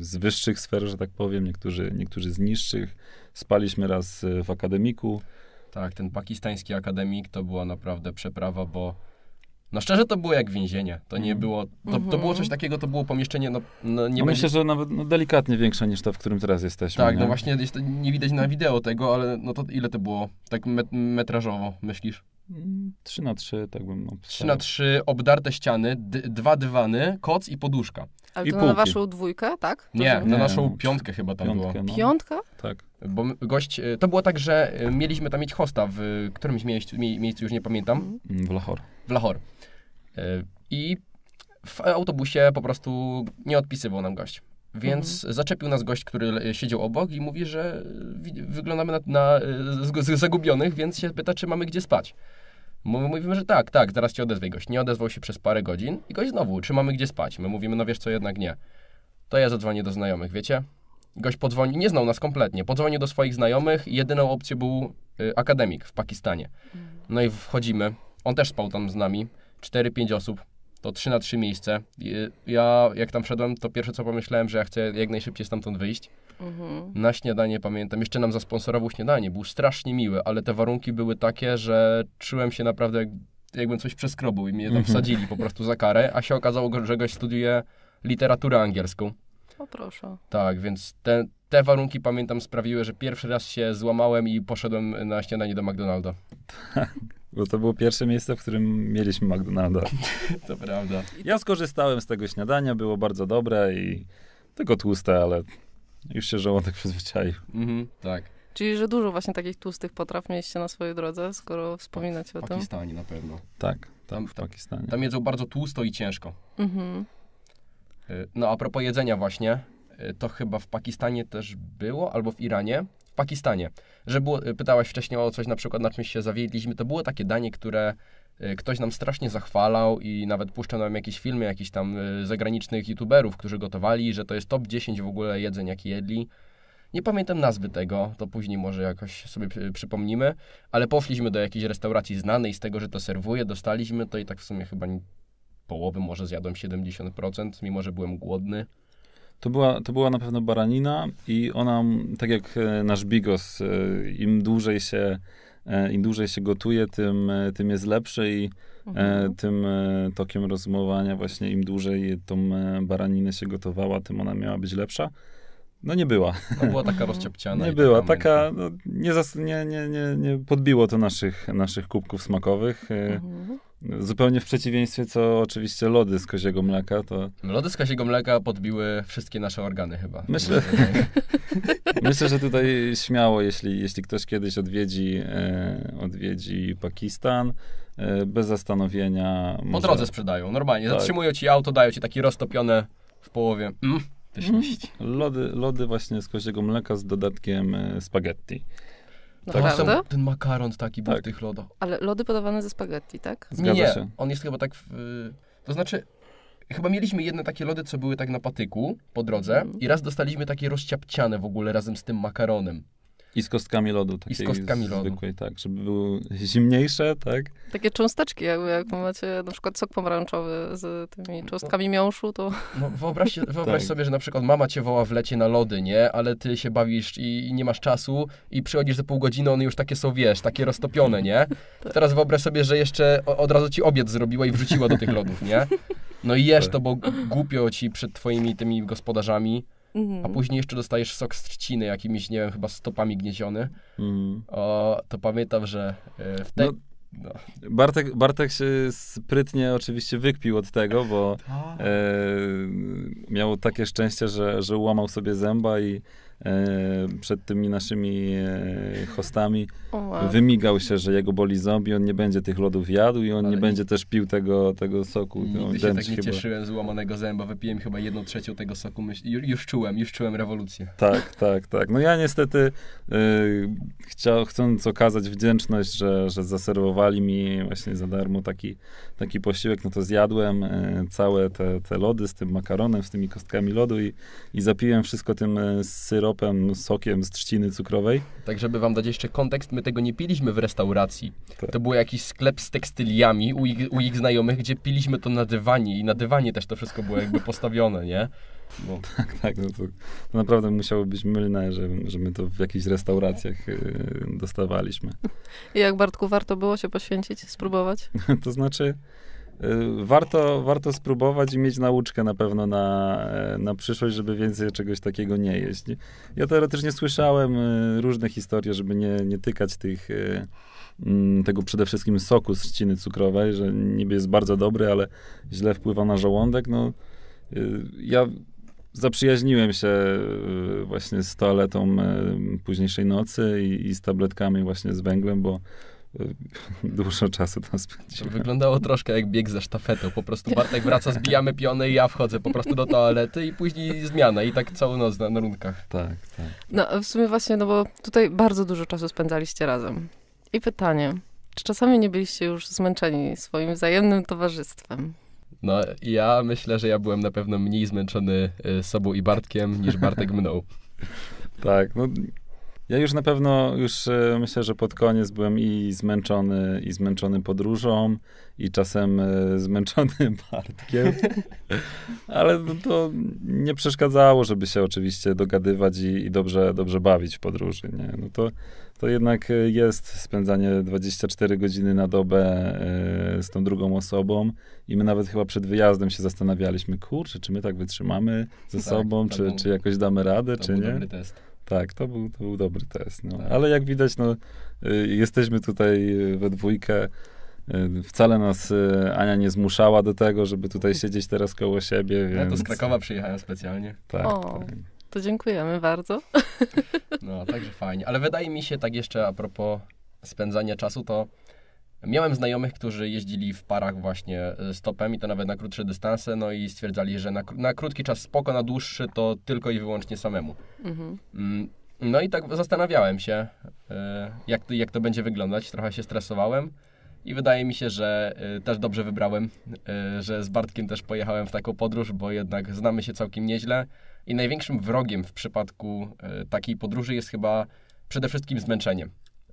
z wyższych sfer, że tak powiem, niektórzy, niektórzy z niższych. Spaliśmy raz e, w akademiku. Tak, ten pakistański akademik to była naprawdę przeprawa, bo no szczerze to było jak więzienie. To nie mhm. było, to, to mhm. było coś takiego, to było pomieszczenie, no, no nie no będzie... Myślę, że nawet no, delikatnie większe niż to, w którym teraz jesteśmy. Tak, nie? no właśnie jest, nie widać na wideo tego, ale no to ile to było tak metrażowo, myślisz? 3 na 3, tak bym napisał. 3 na 3, obdarte ściany, dwa dywany, koc i poduszka. Ale I to półki. na waszą dwójkę, tak? Nie, nie, na naszą no, piątkę chyba tam piątkę, było. No. Piątka? Tak. Bo gość, e, to było tak, że e, mieliśmy tam mieć hosta w e, którymś miejscu, miejscu już nie pamiętam. Mm, w Lahore. W Lahore. I w autobusie po prostu nie odpisywał nam gość. Więc mhm. zaczepił nas gość, który siedział obok i mówi, że wyglądamy na, na zagubionych, więc się pyta, czy mamy gdzie spać. My mówimy, że tak, tak, zaraz cię odezwie gość. Nie odezwał się przez parę godzin i gość znowu, czy mamy gdzie spać? My mówimy, no wiesz co, jednak nie. To ja zadzwonię do znajomych, wiecie? gość podzwonił, nie znał nas kompletnie, podzwonił do swoich znajomych i jedyną opcją był y, akademik w Pakistanie. No i wchodzimy, on też spał tam z nami, 4-5 osób, to 3 na 3 miejsce. Y, ja jak tam wszedłem, to pierwsze co pomyślałem, że ja chcę jak najszybciej stamtąd wyjść. Mhm. Na śniadanie pamiętam, jeszcze nam zasponsorował śniadanie, był strasznie miły, ale te warunki były takie, że czułem się naprawdę jak, jakbym coś przeskrobił i mnie tam mhm. wsadzili po prostu za karę, a się okazało, że gość studiuje literaturę angielską. O proszę. Tak, więc te, te warunki pamiętam sprawiły, że pierwszy raz się złamałem i poszedłem na śniadanie do McDonalda. Tak, bo to było pierwsze miejsce, w którym mieliśmy McDonalda. <laughs> to prawda. Ja skorzystałem z tego śniadania, było bardzo dobre i tylko tłuste, ale już się żołądek przyzwyczaił. Mhm, tak. Czyli, że dużo właśnie takich tłustych potraw mieliście na swojej drodze, skoro wspominacie o tym. W Pakistanie na pewno. Tak, tam, tam w Pakistanie. Tam jedzą bardzo tłusto i ciężko. Mhm. Y, no a propos jedzenia właśnie, y, to chyba w Pakistanie też było, albo w Iranie. W Pakistanie, że było, y, pytałaś wcześniej o coś na przykład, na czymś się zawiedliśmy, to było takie danie, które ktoś nam strasznie zachwalał i nawet puszczał nam jakieś filmy jakichś tam zagranicznych youtuberów, którzy gotowali, że to jest top 10 w ogóle jedzeń, jakie jedli. Nie pamiętam nazwy tego, to później może jakoś sobie przypomnimy, ale poszliśmy do jakiejś restauracji znanej z tego, że to serwuje, dostaliśmy to i tak w sumie chyba połowy może zjadłem 70%, mimo że byłem głodny. To była, to była na pewno baranina i ona, tak jak e, nasz bigos, e, im dłużej się, e, im dłużej się gotuje, tym, tym jest lepszy i mhm. tym tokiem rozumowania właśnie im dłużej tą baraninę się gotowała, tym ona miała być lepsza. No nie była. No była taka rozciepciana. <laughs> nie była, taka, no, nie, nie, nie, nie podbiło to naszych, naszych kubków smakowych. Mhm. Zupełnie w przeciwieństwie, co oczywiście lody z koziego mleka, to... Lody z koziego mleka podbiły wszystkie nasze organy chyba. Myślę, <laughs> Myślę że tutaj śmiało, jeśli, jeśli ktoś kiedyś odwiedzi, e, odwiedzi Pakistan, e, bez zastanowienia... Po może... drodze sprzedają, normalnie. Tak. Zatrzymują ci auto, dają ci takie roztopione w połowie. Mm. mm. Lody, lody właśnie z koziego mleka z dodatkiem e, spaghetti. Naprawdę? No tak, ten makaron taki był w tak. tych lodach. Ale lody podawane ze spaghetti, tak? Zgadza nie, się. on jest chyba tak w, y, To znaczy, chyba mieliśmy jedne takie lody, co były tak na patyku po drodze mm. i raz dostaliśmy takie rozciapciane w ogóle razem z tym makaronem. I z kostkami lodu. I z kostkami lodu. tak, żeby były zimniejsze, tak? Takie cząsteczki jakby, jak macie na przykład sok pomarańczowy z tymi no, cząstkami miąższu, to... No wyobraź, wyobraź tak. sobie, że na przykład mama cię woła w lecie na lody, nie? Ale ty się bawisz i, i nie masz czasu i przychodzisz za pół godziny, one już takie są, wiesz, takie roztopione, nie? tak. Teraz wyobraź sobie, że jeszcze od razu ci obiad zrobiła i wrzuciła do tych lodów, nie? No i jesz tak. to, bo głupio ci przed twoimi tymi gospodarzami mm. a później jeszcze dostajesz sok z trzciny jakimiś, nie wiem, chyba stopami gnieziony, mm. o, to pamiętam, że e, wtedy... No, no. Bartek, Bartek się sprytnie oczywiście wykpił od tego, bo tak. e, miał takie szczęście, że, że ułamał sobie zęba i E, przed tymi naszymi e, hostami oh wow. wymigał się, że jego boli zombie, on nie będzie tych lodów jadł i on Ale nie będzie też pił tego, tego soku. Nigdy no, się tak nie chyba. cieszyłem z łamanego zęba, wypiłem chyba jedną trzecią tego soku, Myśl, już, już czułem, już czułem rewolucję. Tak, tak, tak. No ja niestety e, chciał chcąc okazać wdzięczność, że, że zaserwowali mi właśnie za darmo taki, taki posiłek, no to zjadłem e, całe te, te lody z tym makaronem, z tymi kostkami lodu i, i zapiłem wszystko tym e, syropem, sokiem z trzciny cukrowej. Tak, żeby wam dać jeszcze kontekst, my tego nie piliśmy w restauracji. Tak. To był jakiś sklep z tekstyliami u ich, u ich znajomych, gdzie piliśmy to na dywanie i na dywanie też to wszystko było jakby postawione, nie? Bo no, <laughs> tak, tak. No to, to naprawdę musiało być mylne, że, że my to w jakichś restauracjach y, dostawaliśmy. I jak Bartku, warto było się poświęcić, spróbować? <laughs> to znaczy, y, warto, warto spróbować i mieć nauczkę na pewno na, e, na przyszłość, żeby więcej czegoś takiego nie jeść. Ja teoretycznie słyszałem y, różne historie, żeby nie, nie tykać tych mm, tego przede wszystkim soku z trzciny cukrowej, że niby jest bardzo dobry, ale źle wpływa na żołądek. No, ja zaprzyjaźniłem się y, właśnie z toaletą y, późniejszej nocy i, i z tabletkami właśnie z węglem, bo y, <laughs> dużo czasu tam spędziłem. To wyglądało troszkę jak bieg ze sztafetą. Po prostu Bartek wraca, zbijamy piony i ja wchodzę po prostu do toalety i później zmiana i tak całą noc na, na runkach. Tak, tak. No w sumie właśnie, no bo tutaj bardzo dużo czasu spędzaliście razem. I pytanie, czy czasami nie byliście już zmęczeni swoim wzajemnym towarzystwem? No, ja myślę, że ja byłem na pewno mniej zmęczony y, sobą i Bartkiem niż Bartek <laughs> mną. tak, no ja już na pewno, już y, myślę, że pod koniec byłem i zmęczony, i zmęczony podróżą, i czasem y, <laughs> zmęczony Bartkiem. <laughs> Ale no to nie przeszkadzało, żeby się oczywiście dogadywać i, i dobrze, dobrze bawić w podróży. Nie? No to to jednak e, jest spędzanie 24 godziny na dobę e, z tą drugą osobą i my nawet chyba przed wyjazdem się zastanawialiśmy, kurczę, czy my tak wytrzymamy ze tak, sobą, czy, był, czy jakoś damy radę, czy nie. Tak, to był, to był dobry test. No. Tak. Ale jak widać, no, y, jesteśmy tutaj y, we dwójkę. Y, wcale nas Ania nie zmuszała do tego, żeby tutaj siedzieć teraz koło siebie. Więc... Ja to z Krakowa przyjechałem specjalnie. Tak. tak. To dziękujemy bardzo. No, także fajnie. Ale wydaje mi się, tak jeszcze a propos spędzania czasu, to miałem znajomych, którzy jeździli w parach właśnie y, stopem i to nawet na krótsze dystanse, no i stwierdzali, że na, na krótki czas spoko, na dłuższy to tylko i wyłącznie samemu. Mhm. Mm, no i tak zastanawiałem się, y, jak, jak to będzie wyglądać. Trochę się stresowałem. I wydaje mi się, że y, też dobrze wybrałem, że z Bartkiem też pojechałem w taką podróż, bo jednak znamy się całkiem nieźle. I największym wrogiem w przypadku e, takiej podróży jest chyba przede wszystkim zmęczenie.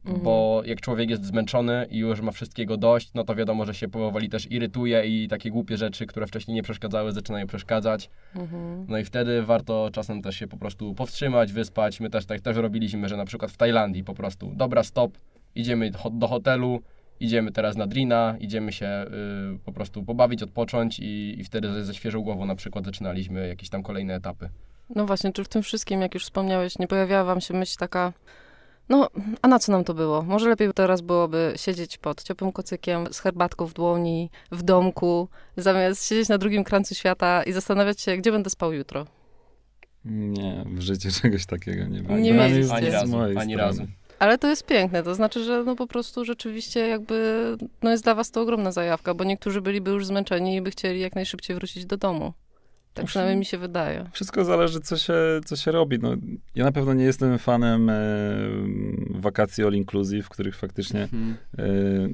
Mhm. Bo jak człowiek jest zmęczony i już ma wszystkiego dość, no to wiadomo, że się powoli też irytuje i takie głupie rzeczy, które wcześniej nie przeszkadzały, zaczynają przeszkadzać. Mhm. No i wtedy warto czasem też się po prostu powstrzymać, wyspać. My też tak też robiliśmy, że na przykład w Tajlandii po prostu, dobra, stop, idziemy do hotelu, idziemy teraz na drina, idziemy się y, po prostu pobawić, odpocząć i, i wtedy ze, ze świeżą głową na przykład zaczynaliśmy jakieś tam kolejne etapy. No właśnie, czy w tym wszystkim, jak już wspomniałeś, nie pojawiała wam się myśl taka, no, a na co nam to było? Może lepiej teraz byłoby siedzieć pod ciepłym kocykiem, z herbatką w dłoni, w domku, zamiast siedzieć na drugim krańcu świata i zastanawiać się, gdzie będę spał jutro. Nie, w życiu czegoś takiego nie było. Nie mieliście. Ani razu, ani razu. Ale to jest piękne, to znaczy, że no po prostu rzeczywiście jakby no jest dla was to ogromna zajawka, bo niektórzy byliby już zmęczeni i by chcieli jak najszybciej wrócić do domu. Tak przynajmniej mi się wydaje. Wszystko zależy, co się, co się robi. No, ja na pewno nie jestem fanem e, wakacji all inclusive, w których faktycznie mhm. e,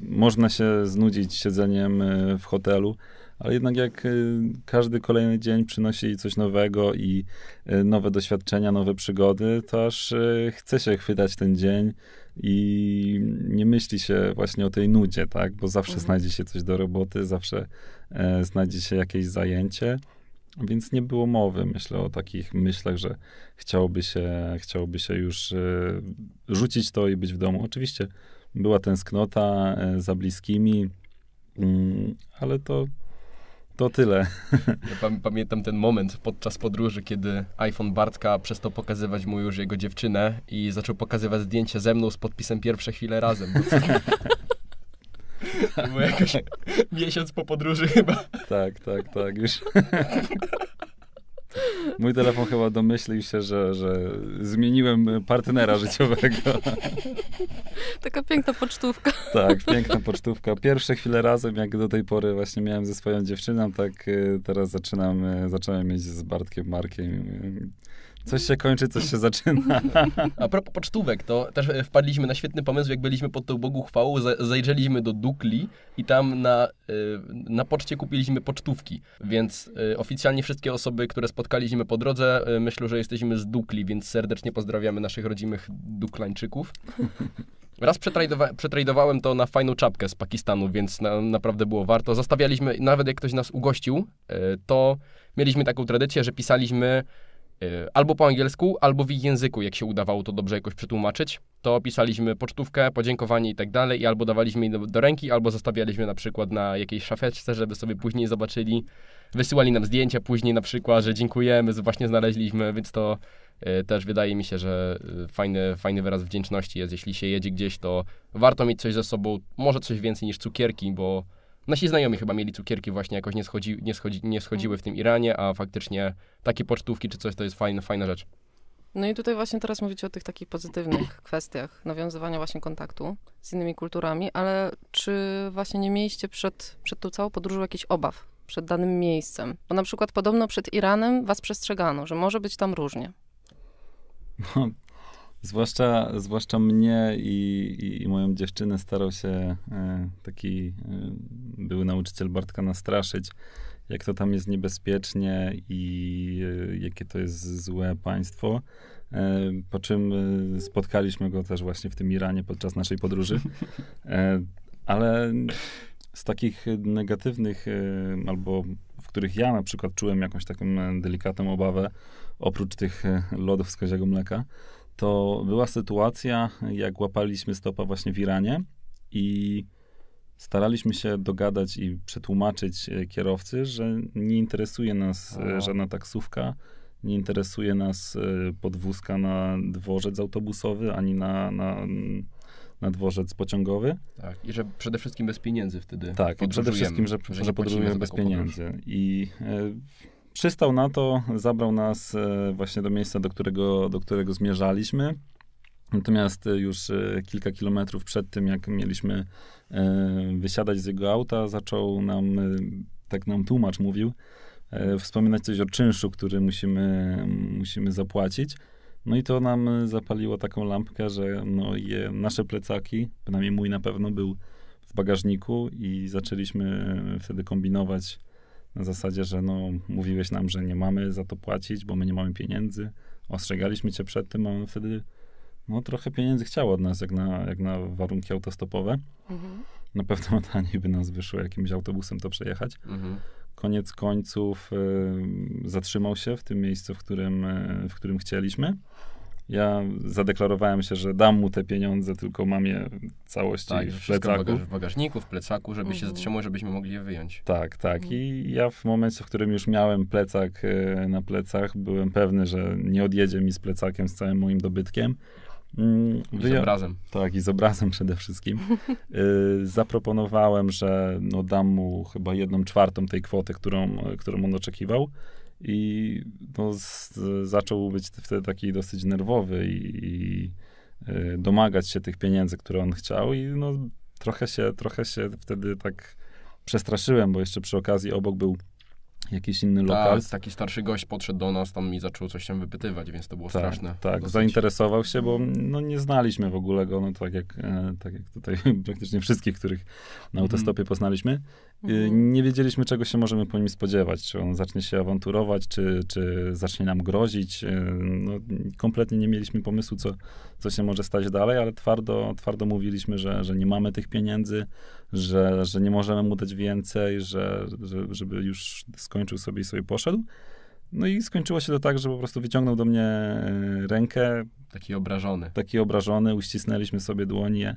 można się znudzić siedzeniem e, w hotelu ale jednak jak y, każdy kolejny dzień przynosi coś nowego i y, nowe doświadczenia, nowe przygody, to aż y, chce się chwytać ten dzień i nie myśli się właśnie o tej nudzie, tak? Bo zawsze mhm. znajdzie się coś do roboty, zawsze e, znajdzie się jakieś zajęcie. Więc nie było mowy, myślę, o takich myślach, że chciałoby się, chciałoby się już rzucić to i być w domu. Oczywiście była tęsknota e, za bliskimi, mm, ale to to tyle. Ja pamiętam ten moment podczas podróży, kiedy iPhone Bartka przestał pokazywać mu już jego dziewczynę i zaczął pokazywać zdjęcie ze mną z podpisem pierwsze chwile razem. To było jakoś miesiąc po podróży chyba. Tak, tak, tak, już. <laughs> Mój telefon chyba domyślił się, że, że zmieniłem partnera życiowego. Taka piękna pocztówka. Tak, piękna pocztówka. Pierwsze chwile razem, jak do tej pory właśnie miałem ze swoją dziewczyną, tak y, teraz zaczynam, y, zaczynam mieć z Bartkiem Markiem. Coś się kończy, coś się zaczyna. <laughs> A propos pocztówek, to też e, wpadliśmy na świetny pomysł, jak byliśmy pod tą Bogu chwałą, zajrzeliśmy do Dukli i tam na, e, na poczcie kupiliśmy pocztówki, więc e, oficjalnie wszystkie osoby, które spotkaliśmy po drodze, myślą, że jesteśmy z Dukli, więc serdecznie pozdrawiamy naszych rodzimych Duklańczyków. <laughs> Raz przetradowa to na fajną czapkę z Pakistanu, więc na, naprawdę było warto. Zostawialiśmy, nawet jak ktoś nas ugościł, to mieliśmy taką tradycję, że pisaliśmy Y, albo po angielsku, albo w ich języku, jak się udawało to dobrze jakoś przetłumaczyć. To pisaliśmy pocztówkę, podziękowanie i tak dalej, i albo dawaliśmy je do, do, ręki, albo zostawialiśmy na przykład na jakiejś szafeczce, żeby sobie później zobaczyli, wysyłali nam zdjęcia później na przykład, że dziękujemy, właśnie znaleźliśmy, więc to y, też wydaje mi się, że y, fajny, fajny wyraz wdzięczności jest. Jeśli się jedzie gdzieś, to warto mieć coś ze sobą, może coś więcej niż cukierki, bo Nasi znajomi chyba mieli cukierki właśnie jakoś nie, schodzi, nie, schodzi, nie schodziły w tym Iranie, a faktycznie takie pocztówki czy coś to jest fajna, fajna rzecz. No i tutaj właśnie teraz mówicie o tych takich pozytywnych <clears throat> kwestiach, nawiązywania właśnie kontaktu z innymi kulturami, ale czy właśnie nie mieliście przed, przed tą całą podróżą jakichś obaw przed danym miejscem? Bo na przykład podobno przed Iranem was przestrzegano, że może być tam różnie. No, Zwłaszcza, zwłaszcza mnie i, i, i moją dziewczynę starał się e, taki e, były nauczyciel Bartka nastraszyć, jak to tam jest niebezpiecznie i e, jakie to jest złe państwo. Po czym spotkaliśmy go też właśnie w tym Iranie podczas naszej podróży. Ale z takich negatywnych, albo w których ja na przykład czułem jakąś taką delikatną obawę, oprócz tych lodów z koziego mleka, to była sytuacja, jak łapaliśmy stopa właśnie w Iranie i staraliśmy się dogadać i przetłumaczyć e, kierowcy, że nie interesuje nas e, A. żadna taksówka, nie interesuje nas e, podwózka na dworzec autobusowy ani na, na, na dworzec pociągowy. Tak, i że przede wszystkim bez pieniędzy wtedy. Tak, i przede wszystkim, że, że, że podróżujemy bez pieniędzy. Podróż. I przystał na to, zabrał nas e, właśnie do miejsca, do którego, do którego zmierzaliśmy. Natomiast e, już e, kilka kilometrów przed tym, jak mieliśmy wysiadać z jego auta, zaczął nam, tak nam tłumacz mówił, wspominać coś o czynszu, który musimy, musimy zapłacić. No i to nam zapaliło taką lampkę, że no je, nasze plecaki, przynajmniej mój na pewno był w bagażniku i zaczęliśmy wtedy kombinować, na zasadzie, że no, mówiłeś nam, że nie mamy za to płacić, bo my nie mamy pieniędzy, ostrzegaliśmy cię przed tym, a on wtedy no, trochę pieniędzy chciał od nas, jak na, jak na warunki autostopowe. Mhm. Na pewno <laughs> taniej by nas wyszło jakimś autobusem to przejechać. Mhm. Koniec końców y, zatrzymał się w tym miejscu, w którym, y, w którym chcieliśmy. Ja zadeklarowałem się, że dam mu te pieniądze, tylko mam je całości tak, w plecaku. Bagaż, w bagażniku, w plecaku, żeby się mhm. zatrzymał, żebyśmy mogli je wyjąć. Tak, tak. Mhm. I ja w momencie, w którym już miałem plecak e, na plecach, byłem pewny, że nie odjedzie mi z plecakiem, z całym moim dobytkiem. Mm, I z obrazem. Tak, i z obrazem przede wszystkim. E, zaproponowałem, że no, dam mu chyba jedną czwartą tej kwoty, którą, którą on oczekiwał i no, z, zaczął być wtedy taki dosyć nerwowy i, i e, domagać się tych pieniędzy, które on chciał i no, trochę się, trochę się wtedy tak przestraszyłem, bo jeszcze przy okazji obok był jakiś inny tak, lokal. Tak, taki starszy gość podszedł do nas tam i zaczął coś tam wypytywać, więc to było tak, straszne. Tak, dosyć. zainteresował się, bo no, nie znaliśmy w ogóle go, no tak jak, e, tak jak tutaj <laughs> praktycznie wszystkich, których na mhm. autostopie mm. poznaliśmy. E, mhm. nie wiedzieliśmy, czego się możemy po nim spodziewać, czy on zacznie się awanturować, czy, czy zacznie nam grozić. E, no, kompletnie nie mieliśmy pomysłu, co, co się może stać dalej, ale twardo, twardo mówiliśmy, że, że nie mamy tych pieniędzy, że, że nie możemy mu dać więcej, że, że, żeby już skończył sobie i sobie poszedł. No i skończyło się to tak, że po prostu wyciągnął do mnie e, rękę. Taki obrażony. Taki obrażony, uścisnęliśmy sobie dłonie.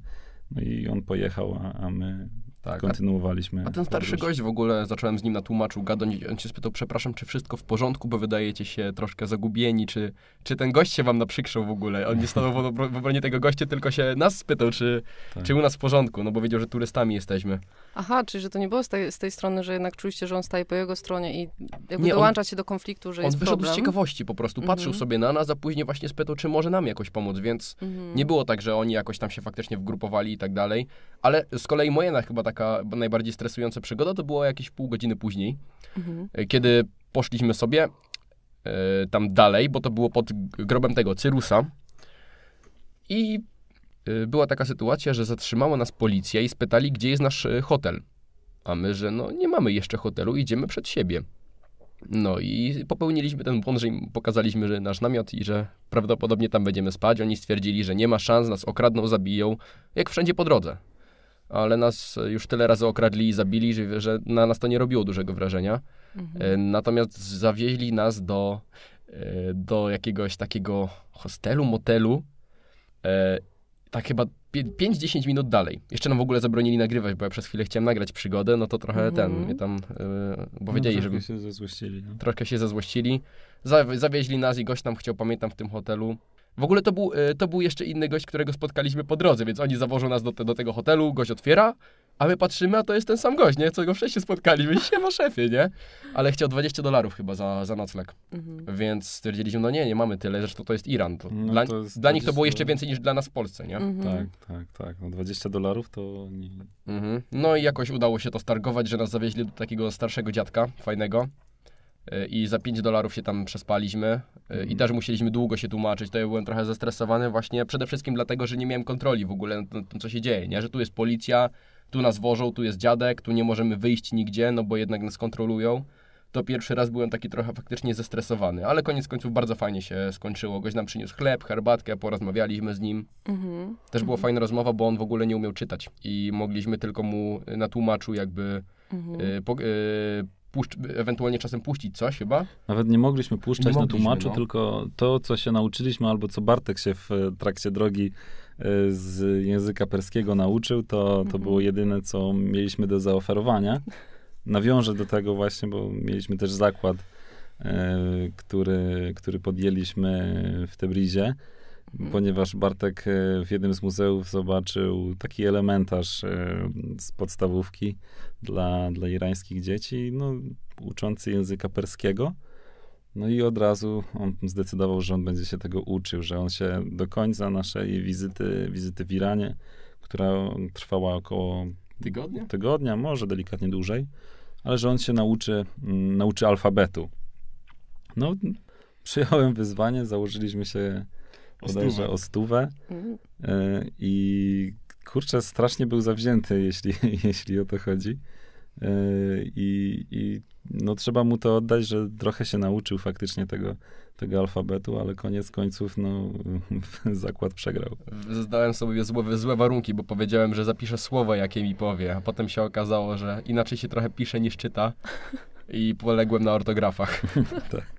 No i on pojechał, a, a my tak. Kontynuowaliśmy. A ten starszy podróż. gość w ogóle, zacząłem z nim na tłumaczu gadać on się spytał, przepraszam, czy wszystko w porządku, bo wydajecie się troszkę zagubieni, czy, czy ten gość się wam naprzykrzył w ogóle. On nie stanął w obronie tego gościa, tylko się nas spytał, czy, tak. czy u nas w porządku, no bo wiedział, że turystami jesteśmy. Aha, czyli że to nie było z tej, z tej strony, że jednak czuliście, że on staje po jego stronie i jakby nie, dołącza on, się do konfliktu, że on jest On wyszedł z ciekawości po prostu, patrzył mm-hmm. sobie na nas, a później właśnie spytał, czy może nam jakoś pomóc, więc mm-hmm. nie było tak, że oni jakoś tam się faktycznie wgrupowali i tak dalej, ale z kolei moja chyba taka najbardziej stresująca przygoda to było jakieś pół godziny później, mm-hmm. kiedy poszliśmy sobie y, tam dalej, bo to było pod grobem tego Cyrusa i Y, była taka sytuacja, że zatrzymała nas policja i spytali, gdzie jest nasz y, hotel. A my, że no nie mamy jeszcze hotelu, idziemy przed siebie. No i popełniliśmy ten błąd, że im pokazaliśmy że nasz namiot i że prawdopodobnie tam będziemy spać. Oni stwierdzili, że nie ma szans, nas okradną, zabiją, jak wszędzie po drodze. Ale nas y, już tyle razy okradli i zabili, że, że na nas to nie robiło dużego wrażenia. Mhm. Natomiast zawieźli nas do, do jakiegoś takiego hostelu, motelu tak chyba 5-10 minut dalej. Jeszcze nam w ogóle zabronili nagrywać, bo ja przez chwilę chciałem nagrać przygodę, no to trochę mm -hmm. ten, mnie tam yy, e, powiedzieli, no, żeby... Się no. Troszkę się zezłościli. zawieźli nas i gość tam chciał, pamiętam, w tym hotelu. W ogóle to był, yy, to był jeszcze inny gość, którego spotkaliśmy po drodze, więc oni zawożą nas do, te, do tego hotelu, gość otwiera a my patrzymy, a to jest ten sam gość, nie? Co go wcześniej spotkaliśmy. I ma szefie, nie? Ale chciał 20 dolarów chyba za, za nocleg. Mhm. Więc stwierdziliśmy, no nie, nie mamy tyle. Zresztą to jest Iran. To no dla, to jest dla 20... nich to było jeszcze więcej niż dla nas w Polsce, nie? Mhm. Tak, tak, tak. No 20 dolarów to... Nie... Mhm. No i jakoś udało się to stargować, że nas zawieźli do takiego starszego dziadka, fajnego e, i za 5 dolarów się tam przespaliśmy e, i mhm. też musieliśmy długo się tłumaczyć. To ja byłem trochę zestresowany właśnie przede wszystkim dlatego, że nie miałem kontroli w ogóle nad tym, co się dzieje, nie? Że tu jest policja, tu nas wożą, tu jest dziadek, tu nie możemy wyjść nigdzie, no bo jednak nas kontrolują. To pierwszy raz byłem taki trochę faktycznie zestresowany, ale koniec końców bardzo fajnie się skończyło. Gość nam przyniósł chleb, herbatkę, porozmawialiśmy z nim. Mhm. Też była mhm. fajna rozmowa, bo on w ogóle nie umiał czytać i mogliśmy tylko mu na tłumaczu jakby mhm. y, po, y, e, puszcz, ewentualnie czasem puścić coś chyba? Nawet nie mogliśmy puszczać nie mogliśmy, na tłumaczu, no. tylko to, co się nauczyliśmy, albo co Bartek się w trakcie drogi Y, z języka perskiego nauczył, to, to mhm. było jedyne, co mieliśmy do zaoferowania. Nawiążę do tego właśnie, bo mieliśmy też zakład, y, który, który podjęliśmy w Tebrizie, mhm. ponieważ Bartek y, w jednym z muzeów zobaczył taki elementarz z podstawówki dla, dla irańskich dzieci, no, uczący języka perskiego. No i od razu on zdecydował, że on będzie się tego uczył, że on się do końca naszej wizyty, wizyty w Iranie, która trwała około tygodnia, tygodnia może delikatnie dłużej, ale że on się nauczy, mm, nauczy alfabetu. No, przyjąłem wyzwanie, założyliśmy się bodajże o stówę mhm. e, i kurczę, strasznie był zawzięty, jeśli, <laughs> jeśli o to chodzi. Yy, I, i no, trzeba mu to oddać, że trochę się nauczył faktycznie tego, tego alfabetu, ale koniec końców no, <laughs> zakład przegrał. Zdałem sobie złe, złe warunki, bo powiedziałem, że zapiszę słowo, jakie mi powie, a potem się okazało, że inaczej się trochę pisze niż czyta i poległem na ortografach. <laughs> tak.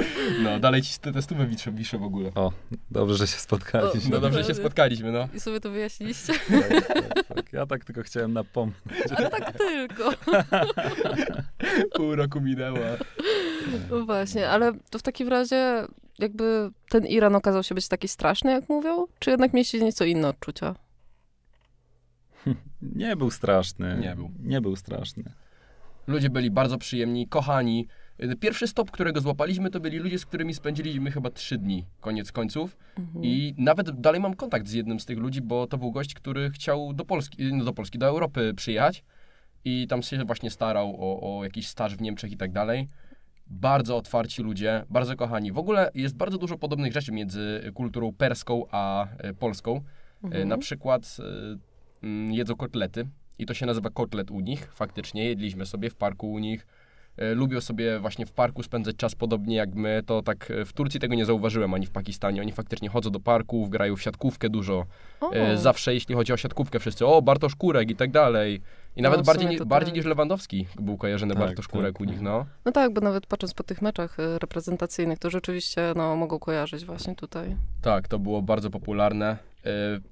<laughs> No, dalej ci te stówę wiszę, wiszę w ogóle. O, dobrze, że się spotkaliśmy. O, no dobrze, że się spotkaliśmy, no. I sobie to wyjaśniliście. Tak, tak, tak. Ja tak tylko chciałem napomnieć. Ale tak tylko. <laughs> Pół roku minęło. No właśnie, ale to w takim razie jakby ten Iran okazał się być taki straszny, jak mówią? Czy jednak mieliście nieco inne odczucia? <laughs> Nie był straszny. Nie był. Nie był straszny. Ludzie byli bardzo przyjemni, kochani. Yy, pierwszy stop, którego złapaliśmy, to byli ludzie, z którymi spędziliśmy chyba trzy dni, koniec końców. Mhm. I nawet dalej mam kontakt z jednym z tych ludzi, bo to był gość, który chciał do Polski, yy, no do Polski, do Europy przyjechać i tam się właśnie starał o, o jakiś staż w Niemczech i tak dalej. Bardzo otwarci ludzie, bardzo kochani. W ogóle jest bardzo dużo podobnych rzeczy między kulturą perską a e, polską. E, mhm. Na przykład e, mm, jedzą kotlety i to się nazywa kotlet u nich. Faktycznie jedliśmy sobie w parku u nich E, lubią sobie właśnie w parku spędzać czas podobnie jak my, to tak e, w Turcji tego nie zauważyłem, ani w Pakistanie. Oni faktycznie chodzą do parków, grają w siatkówkę dużo. O. E, zawsze jeśli chodzi o siatkówkę, wszyscy o Bartosz Kurek i tak dalej. I nawet no, bardziej, bardziej tak. niż Lewandowski był kojarzony tak, Bartosz Kurek tak. u nich, tak. no. No tak, bo nawet patrząc po tych meczach reprezentacyjnych, to rzeczywiście no, mogą kojarzyć właśnie tutaj. Tak, to było bardzo popularne.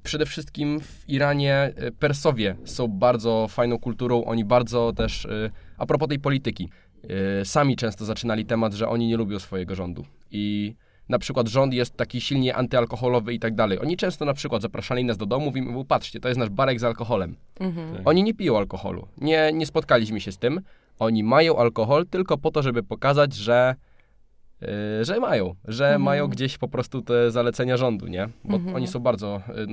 Przede wszystkim w Iranie Persowie są bardzo fajną kulturą, oni bardzo też, a propos tej polityki, Y, sami często zaczynali temat, że oni nie lubią swojego rządu. I na przykład rząd jest taki silnie antyalkoholowy i tak dalej. Oni często na przykład zapraszali nas do domu i mówią, patrzcie, to jest nasz barek z alkoholem. Mhm. Tak. Oni nie piją alkoholu. Nie, nie spotkaliśmy się z tym. Oni mają alkohol tylko po to, żeby pokazać, że Yy, że mają, że mhm. mają gdzieś po prostu te zalecenia rządu, nie? Bo mhm. oni są bardzo yy,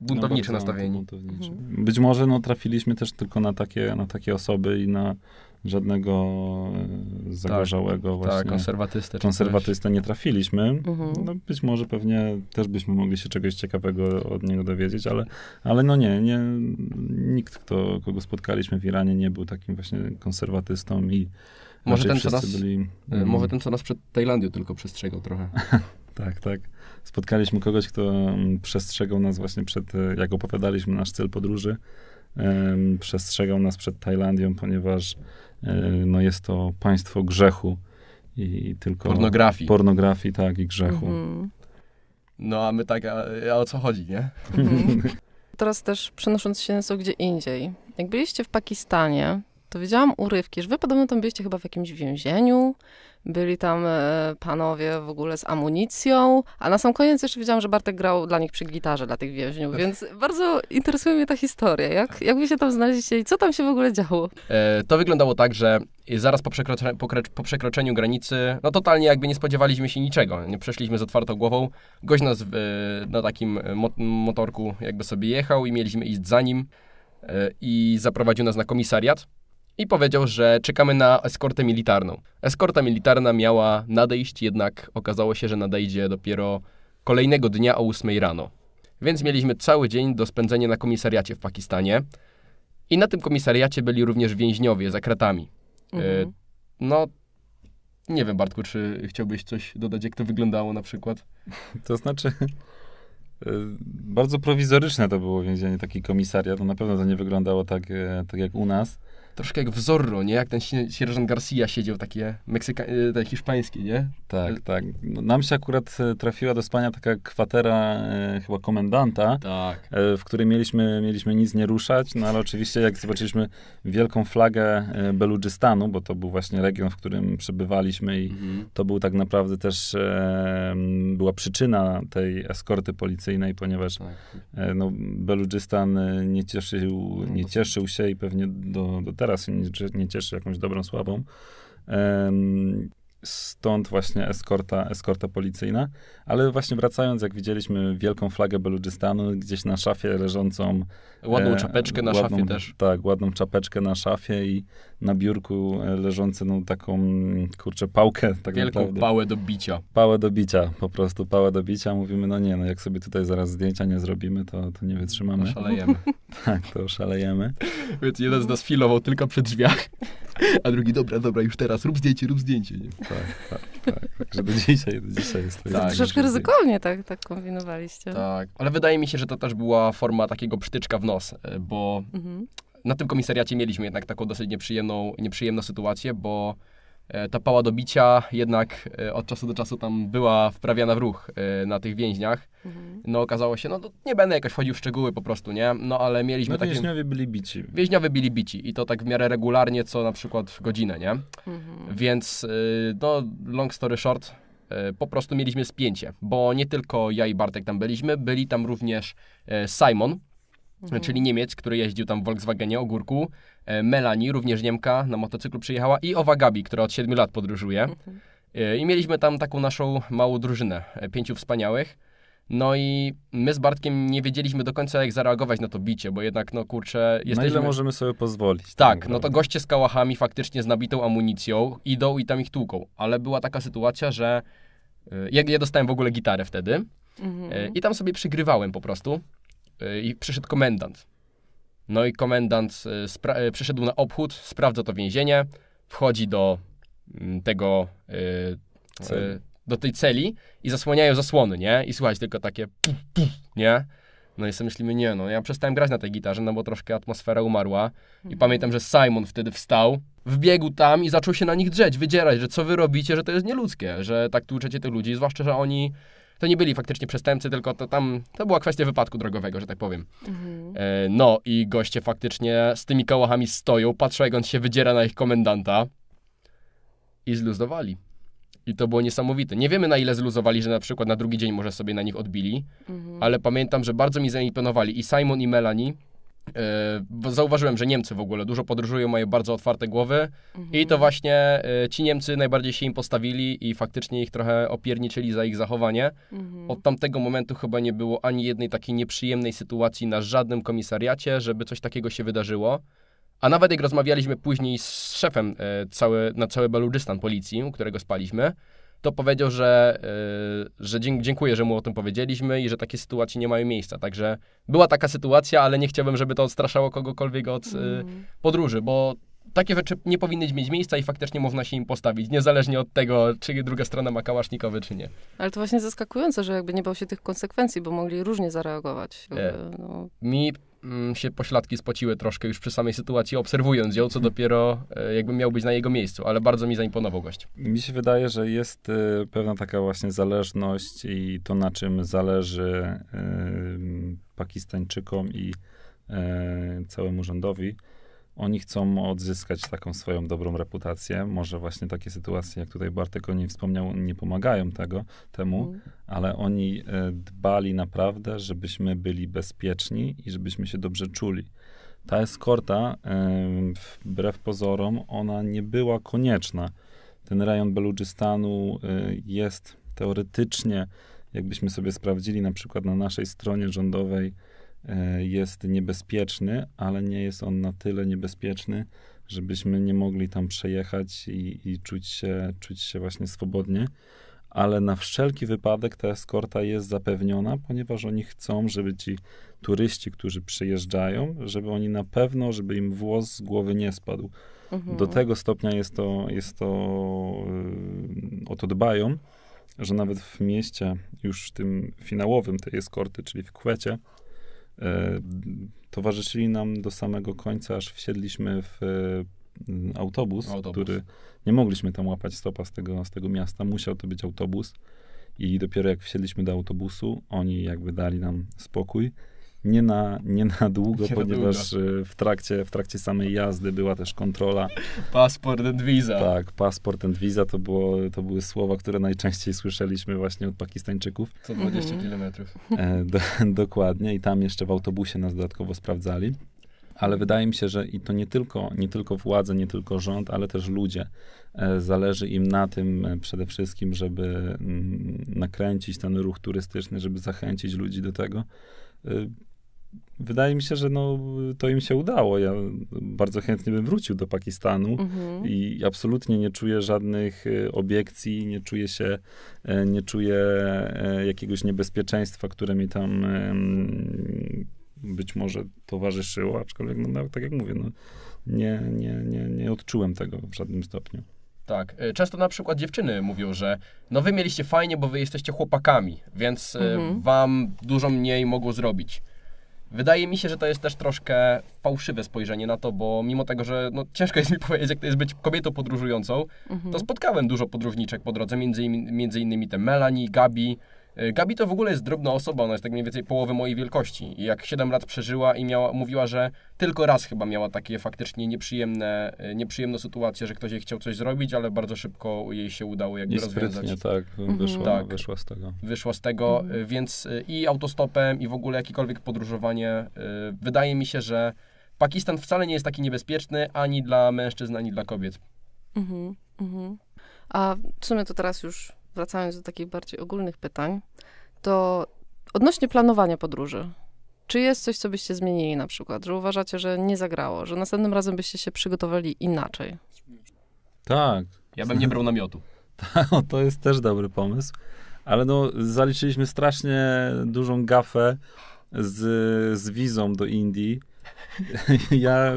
buntowniczy no, nastawieni. Buntowniczy. Mhm. Być może no, trafiliśmy też tylko na takie, na takie osoby i na żadnego e, zagorzałego tak, tak właśnie tak, konserwatystę, konserwatystę nie trafiliśmy. Uh-huh. No być może pewnie też byśmy mogli się czegoś ciekawego od niego dowiedzieć, ale, ale no nie, nie, nikt, kto, kogo spotkaliśmy w Iranie, nie był takim właśnie konserwatystą i może ten, co nas, byli, um... może ten, co nas przed Tajlandią tylko przestrzegał trochę. <laughs> tak, tak. Spotkaliśmy kogoś, kto mm, przestrzegał nas właśnie przed, e, jak opowiadaliśmy nasz cel podróży, przestrzegał nas przed Tajlandią, ponieważ e, no jest to państwo grzechu i tylko... Pornografii. Pornografii, tak, i grzechu. Mhm. No a my tak, a, a o co chodzi, nie? Mhm. Teraz też przenosząc się nieco gdzie indziej. Jak byliście w Pakistanie, to widziałam urywki, że wy podobno tam byliście chyba w jakimś więzieniu, byli tam e, panowie w ogóle z amunicją, a na sam koniec jeszcze wiedziałam, że Bartek grał dla nich przy gitarze, dla tych więźniów, więc bardzo interesuje mnie ta historia. Jak, tak. jak wy się tam znaleźliście i co tam się w ogóle działo? E, to wyglądało tak, że zaraz po, po, po przekroczeniu granicy, no totalnie jakby nie spodziewaliśmy się niczego. Nie przeszliśmy z otwartą głową. Gość nas e, na takim motorku jakby sobie jechał i mieliśmy iść za nim i zaprowadził nas na komisariat i powiedział, że czekamy na eskortę militarną. Eskorta militarna miała nadejść, jednak okazało się, że nadejdzie dopiero kolejnego dnia o 8 rano. Więc mieliśmy cały dzień do spędzenia na komisariacie w Pakistanie. I na tym komisariacie byli również więźniowie za kratami. E, mhm. E, no, nie wiem, Bartku, czy chciałbyś coś dodać, jak to wyglądało na przykład? <laughs> To znaczy, e, bardzo prowizoryczne to było więzienie, taki komisariat. No, na pewno to nie wyglądało tak, e, tak jak u nas troszkę jak w Zorro, nie? Jak ten sierżant Garcia siedział, takie, Meksyka... takie hiszpańskie, nie? Tak, tak. No, nam się akurat e, trafiła do spania taka kwatera e, chyba komendanta, tak. e, w której mieliśmy, mieliśmy nic nie ruszać, no ale oczywiście jak zobaczyliśmy wielką flagę e, Beludżystanu, bo to był właśnie region, w którym przebywaliśmy i mhm. to był tak naprawdę też e, była przyczyna tej eskorty policyjnej, ponieważ tak. E, no, Beludżystan nie cieszył, no, nie cieszył się i pewnie do, do teraz się nie, nie cieszy jakąś dobrą sławą. Stąd właśnie eskorta, eskorta policyjna. Ale właśnie wracając, jak widzieliśmy wielką flagę Beludżystanu, gdzieś na szafie leżącą Ładną e, czapeczkę na ładną, szafie też. Tak, ładną czapeczkę na szafie i na biurku e, leżący no, taką, kurczę, pałkę. Tak Wielką naprawdę. pałę do bicia. Pałę do bicia, po prostu pałę do bicia. Mówimy, no nie, no jak sobie tutaj zaraz zdjęcia nie zrobimy, to, to nie wytrzymamy. To szalejemy. <laughs> tak, to szalejemy. Więc jeden z nas filował tylko przy drzwiach, a drugi, dobra, dobra, już teraz, rób zdjęcie, rób zdjęcie. Nie? Tak, tak, tak. Także do dzisiaj, do dzisiaj jest to. Tak, tak troszkę ryzykownie tak, tak kombinowaliście. Tak, ale wydaje mi się, że to też była forma takiego przytyczka w nos, e, bo mhm. na tym komisariacie mieliśmy jednak taką dosyć nieprzyjemną, nieprzyjemną sytuację, bo e, ta pała do bicia jednak e, od czasu do czasu tam była wprawiana w ruch na tych więźniach. Mhm. No okazało się, no nie będę jakoś wchodził w szczegóły po prostu, nie? No ale mieliśmy no, takie... więźniowie byli bici. Więźniowie byli bici i to tak w miarę regularnie, co na przykład w godzinę, nie? Mhm. Więc no long story short, po prostu mieliśmy spięcie, bo nie tylko ja i Bartek tam byliśmy, byli tam również Simon, mhm. czyli Niemiec, który jeździł tam w Volkswagenie Ogórku. E, Melanie, również Niemka, na motocyklu przyjechała i Owa Gabi, która od 7 lat podróżuje. Mhm. E, I mieliśmy tam taką naszą małą drużynę, pięciu wspaniałych. No i my z Bartkiem nie wiedzieliśmy do końca, jak zareagować na to bicie, bo jednak, no kurczę, no jesteśmy... Na ile możemy sobie pozwolić. Tak, tak no to goście z kałachami faktycznie z nabitą amunicją idą i tam ich tłuką. Ale była taka sytuacja, że ja, ja dostałem w ogóle gitarę wtedy mhm. i tam sobie przygrywałem po prostu. Y, i przyszedł komendant. No i komendant y, y, przyszedł na obchód, sprawdza to więzienie, wchodzi do mm, tego, do tej celi i zasłaniają zasłony, nie? I słychać tylko takie puf, puf, nie? No i sobie myślimy, nie no, ja przestałem grać na tej gitarze, no bo troszkę atmosfera umarła. I mhm. pamiętam, że Simon wtedy wstał, wbiegł tam i zaczął się na nich drzeć, wydzierać, że co wy robicie, że to jest nieludzkie, że tak tłuczecie tych ludzi, zwłaszcza, że oni to nie byli faktycznie przestępcy, tylko to tam, to była kwestia wypadku drogowego, że tak powiem. Mhm. E, no i goście faktycznie z tymi kałachami stoją, patrzą jak on się wydziera na ich komendanta i zluzowali. I to było niesamowite. Nie wiemy na ile zluzowali, że na przykład na drugi dzień może sobie na nich odbili, mhm. ale pamiętam, że bardzo mi zaimponowali i Simon i Melanie, Yy, zauważyłem, że Niemcy w ogóle dużo podróżują, mają bardzo otwarte głowy mhm. i to mhm. właśnie yy, ci Niemcy najbardziej się im postawili i faktycznie ich trochę opierniczyli za ich zachowanie. Mhm. Od tamtego momentu chyba nie było ani jednej takiej nieprzyjemnej sytuacji na żadnym komisariacie, żeby coś takiego się wydarzyło. A nawet jak rozmawialiśmy później z szefem yy, na cały Baludżystan policji, u którego spaliśmy, to powiedział, że, y, że dziękuję, że mu o tym powiedzieliśmy i że takie sytuacje nie mają miejsca. Także była taka sytuacja, ale nie chciałbym, żeby to odstraszało kogokolwiek od mm. podróży, bo takie rzeczy nie powinny mieć miejsca i faktycznie można się im postawić, niezależnie od tego, czy druga strona ma kałasznikowy, czy nie. Ale to właśnie zaskakujące, że jakby nie bał się tych konsekwencji, bo mogli różnie zareagować. E. Jakby, no. Mi Mm, się pośladki spociły troszkę już przy samej sytuacji, obserwując ją, co dopiero e, jakby miał być na jego miejscu, ale bardzo mi zaimponował gość. Mi się wydaje, że jest e, pewna taka właśnie zależność i to, na czym zależy e, Pakistańczykom i całemu rządowi, oni chcą odzyskać taką swoją dobrą reputację. Może właśnie takie sytuacje, jak tutaj Bartek o niej wspomniał, nie pomagają tego, temu, mm. ale oni e, dbali naprawdę, żebyśmy byli bezpieczni i żebyśmy się dobrze czuli. Ta eskorta, e, wbrew pozorom, ona nie była konieczna. Ten rejon Beludżystanu e, jest teoretycznie, jakbyśmy sobie sprawdzili na przykład na naszej stronie rządowej, E, jest niebezpieczny, ale nie jest on na tyle niebezpieczny, żebyśmy nie mogli tam przejechać i, i czuć, się, czuć się właśnie swobodnie. Ale na wszelki wypadek ta eskorta jest zapewniona, ponieważ oni chcą, żeby ci turyści, którzy przyjeżdżają, żeby oni na pewno, żeby im włos z głowy nie spadł. Mhm. Do tego stopnia jest to, jest to e, o to dbają, że nawet w mieście już w tym finałowym tej eskorty, czyli w Kwecie, E, towarzyszyli nam do samego końca, aż wsiedliśmy w e, autobus, autobus, który nie mogliśmy tam łapać stopa z tego, z tego miasta. Musiał to być autobus. I dopiero jak wsiedliśmy do autobusu, oni jakby dali nam spokój nie na, nie na długo, nie ponieważ długo. Y, w, trakcie, w trakcie samej jazdy była też kontrola. pasport, and visa. Tak, pasport, and visa to, było, to były słowa, które najczęściej słyszeliśmy właśnie od Pakistańczyków. 120 mhm. kilometrów. E, do, <laughs> dokładnie i tam jeszcze w autobusie nas dodatkowo sprawdzali. Ale wydaje mi się, że i to nie tylko, nie tylko władze, nie tylko rząd, ale też ludzie. E, zależy im na tym e, przede wszystkim, żeby mm, nakręcić ten ruch turystyczny, żeby zachęcić ludzi do tego e, wydaje mi się, że no, to im się udało. Ja bardzo chętnie bym wrócił do Pakistanu mhm. i absolutnie nie czuję żadnych e, obiekcji, nie czuję się, e, nie czuję e, jakiegoś niebezpieczeństwa, które mi tam być może towarzyszyło, aczkolwiek no, no, tak jak mówię, no, nie, nie, nie, nie odczułem tego w żadnym stopniu. Tak. Często na przykład dziewczyny mówią, że no wy mieliście fajnie, bo wy jesteście chłopakami, więc mhm. wam dużo mniej mogło zrobić. Wydaje mi się, że to jest też troszkę fałszywe spojrzenie na to, bo mimo tego, że no, ciężko jest mi <laughs> powiedzieć, jak to jest być kobietą podróżującą, mhm. to spotkałem dużo podróżniczek po drodze, między, innymi, między innymi te Melanie, Gabi, E, Gabi to w ogóle jest drobna osoba, ona jest tak mniej więcej połowy mojej wielkości. I jak 7 lat przeżyła i miała, mówiła, że tylko raz chyba miała takie faktycznie nieprzyjemne, e, nieprzyjemną sytuację, że ktoś jej chciał coś zrobić, ale bardzo szybko jej się udało jakby I rozwiązać. tak, mhm. wyszła, tak, wyszła z tego. Wyszła z tego, mhm. E, więc i autostopem, i w ogóle jakiekolwiek podróżowanie, wydaje mi się, że Pakistan wcale nie jest taki niebezpieczny ani dla mężczyzn, ani dla kobiet. Mhm, mhm. A w sumie to teraz już wracając do takich bardziej ogólnych pytań, to odnośnie planowania podróży. Czy jest coś, co byście zmienili na przykład, że uważacie, że nie zagrało, że następnym razem byście się przygotowali inaczej? Tak. Ja bym nie brał namiotu. <laughs> Tak, no to jest też dobry pomysł. Ale no, zaliczyliśmy strasznie dużą gafę z, z wizą do Indii. <laughs> ja